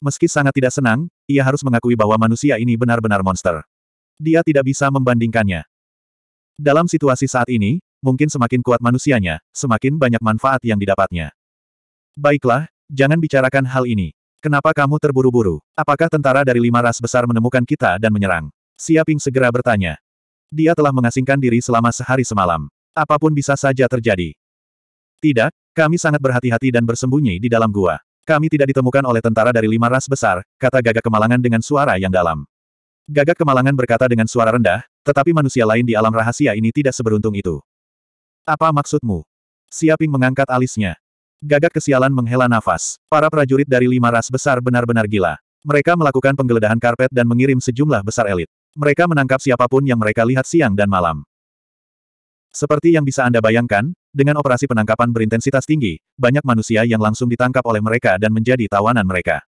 Meski sangat tidak senang, ia harus mengakui bahwa manusia ini benar-benar monster. Dia tidak bisa membandingkannya. Dalam situasi saat ini, mungkin semakin kuat manusianya, semakin banyak manfaat yang didapatnya. Baiklah, jangan bicarakan hal ini. Kenapa kamu terburu-buru? Apakah tentara dari lima ras besar menemukan kita dan menyerang? Siaping segera bertanya. Dia telah mengasingkan diri selama sehari semalam. Apapun bisa saja terjadi. Tidak, kami sangat berhati-hati dan bersembunyi di dalam gua. Kami tidak ditemukan oleh tentara dari lima ras besar, kata gagak kemalangan dengan suara yang dalam. Gagak kemalangan berkata dengan suara rendah, tetapi manusia lain di alam rahasia ini tidak seberuntung itu. Apa maksudmu? Siaping mengangkat alisnya. Gagak kesialan menghela nafas. Para prajurit dari lima ras besar benar-benar gila. Mereka melakukan penggeledahan karpet dan mengirim sejumlah besar elit. Mereka menangkap siapapun yang mereka lihat siang dan malam. Seperti yang bisa Anda bayangkan, dengan operasi penangkapan berintensitas tinggi, banyak manusia yang langsung ditangkap oleh mereka dan menjadi tawanan mereka.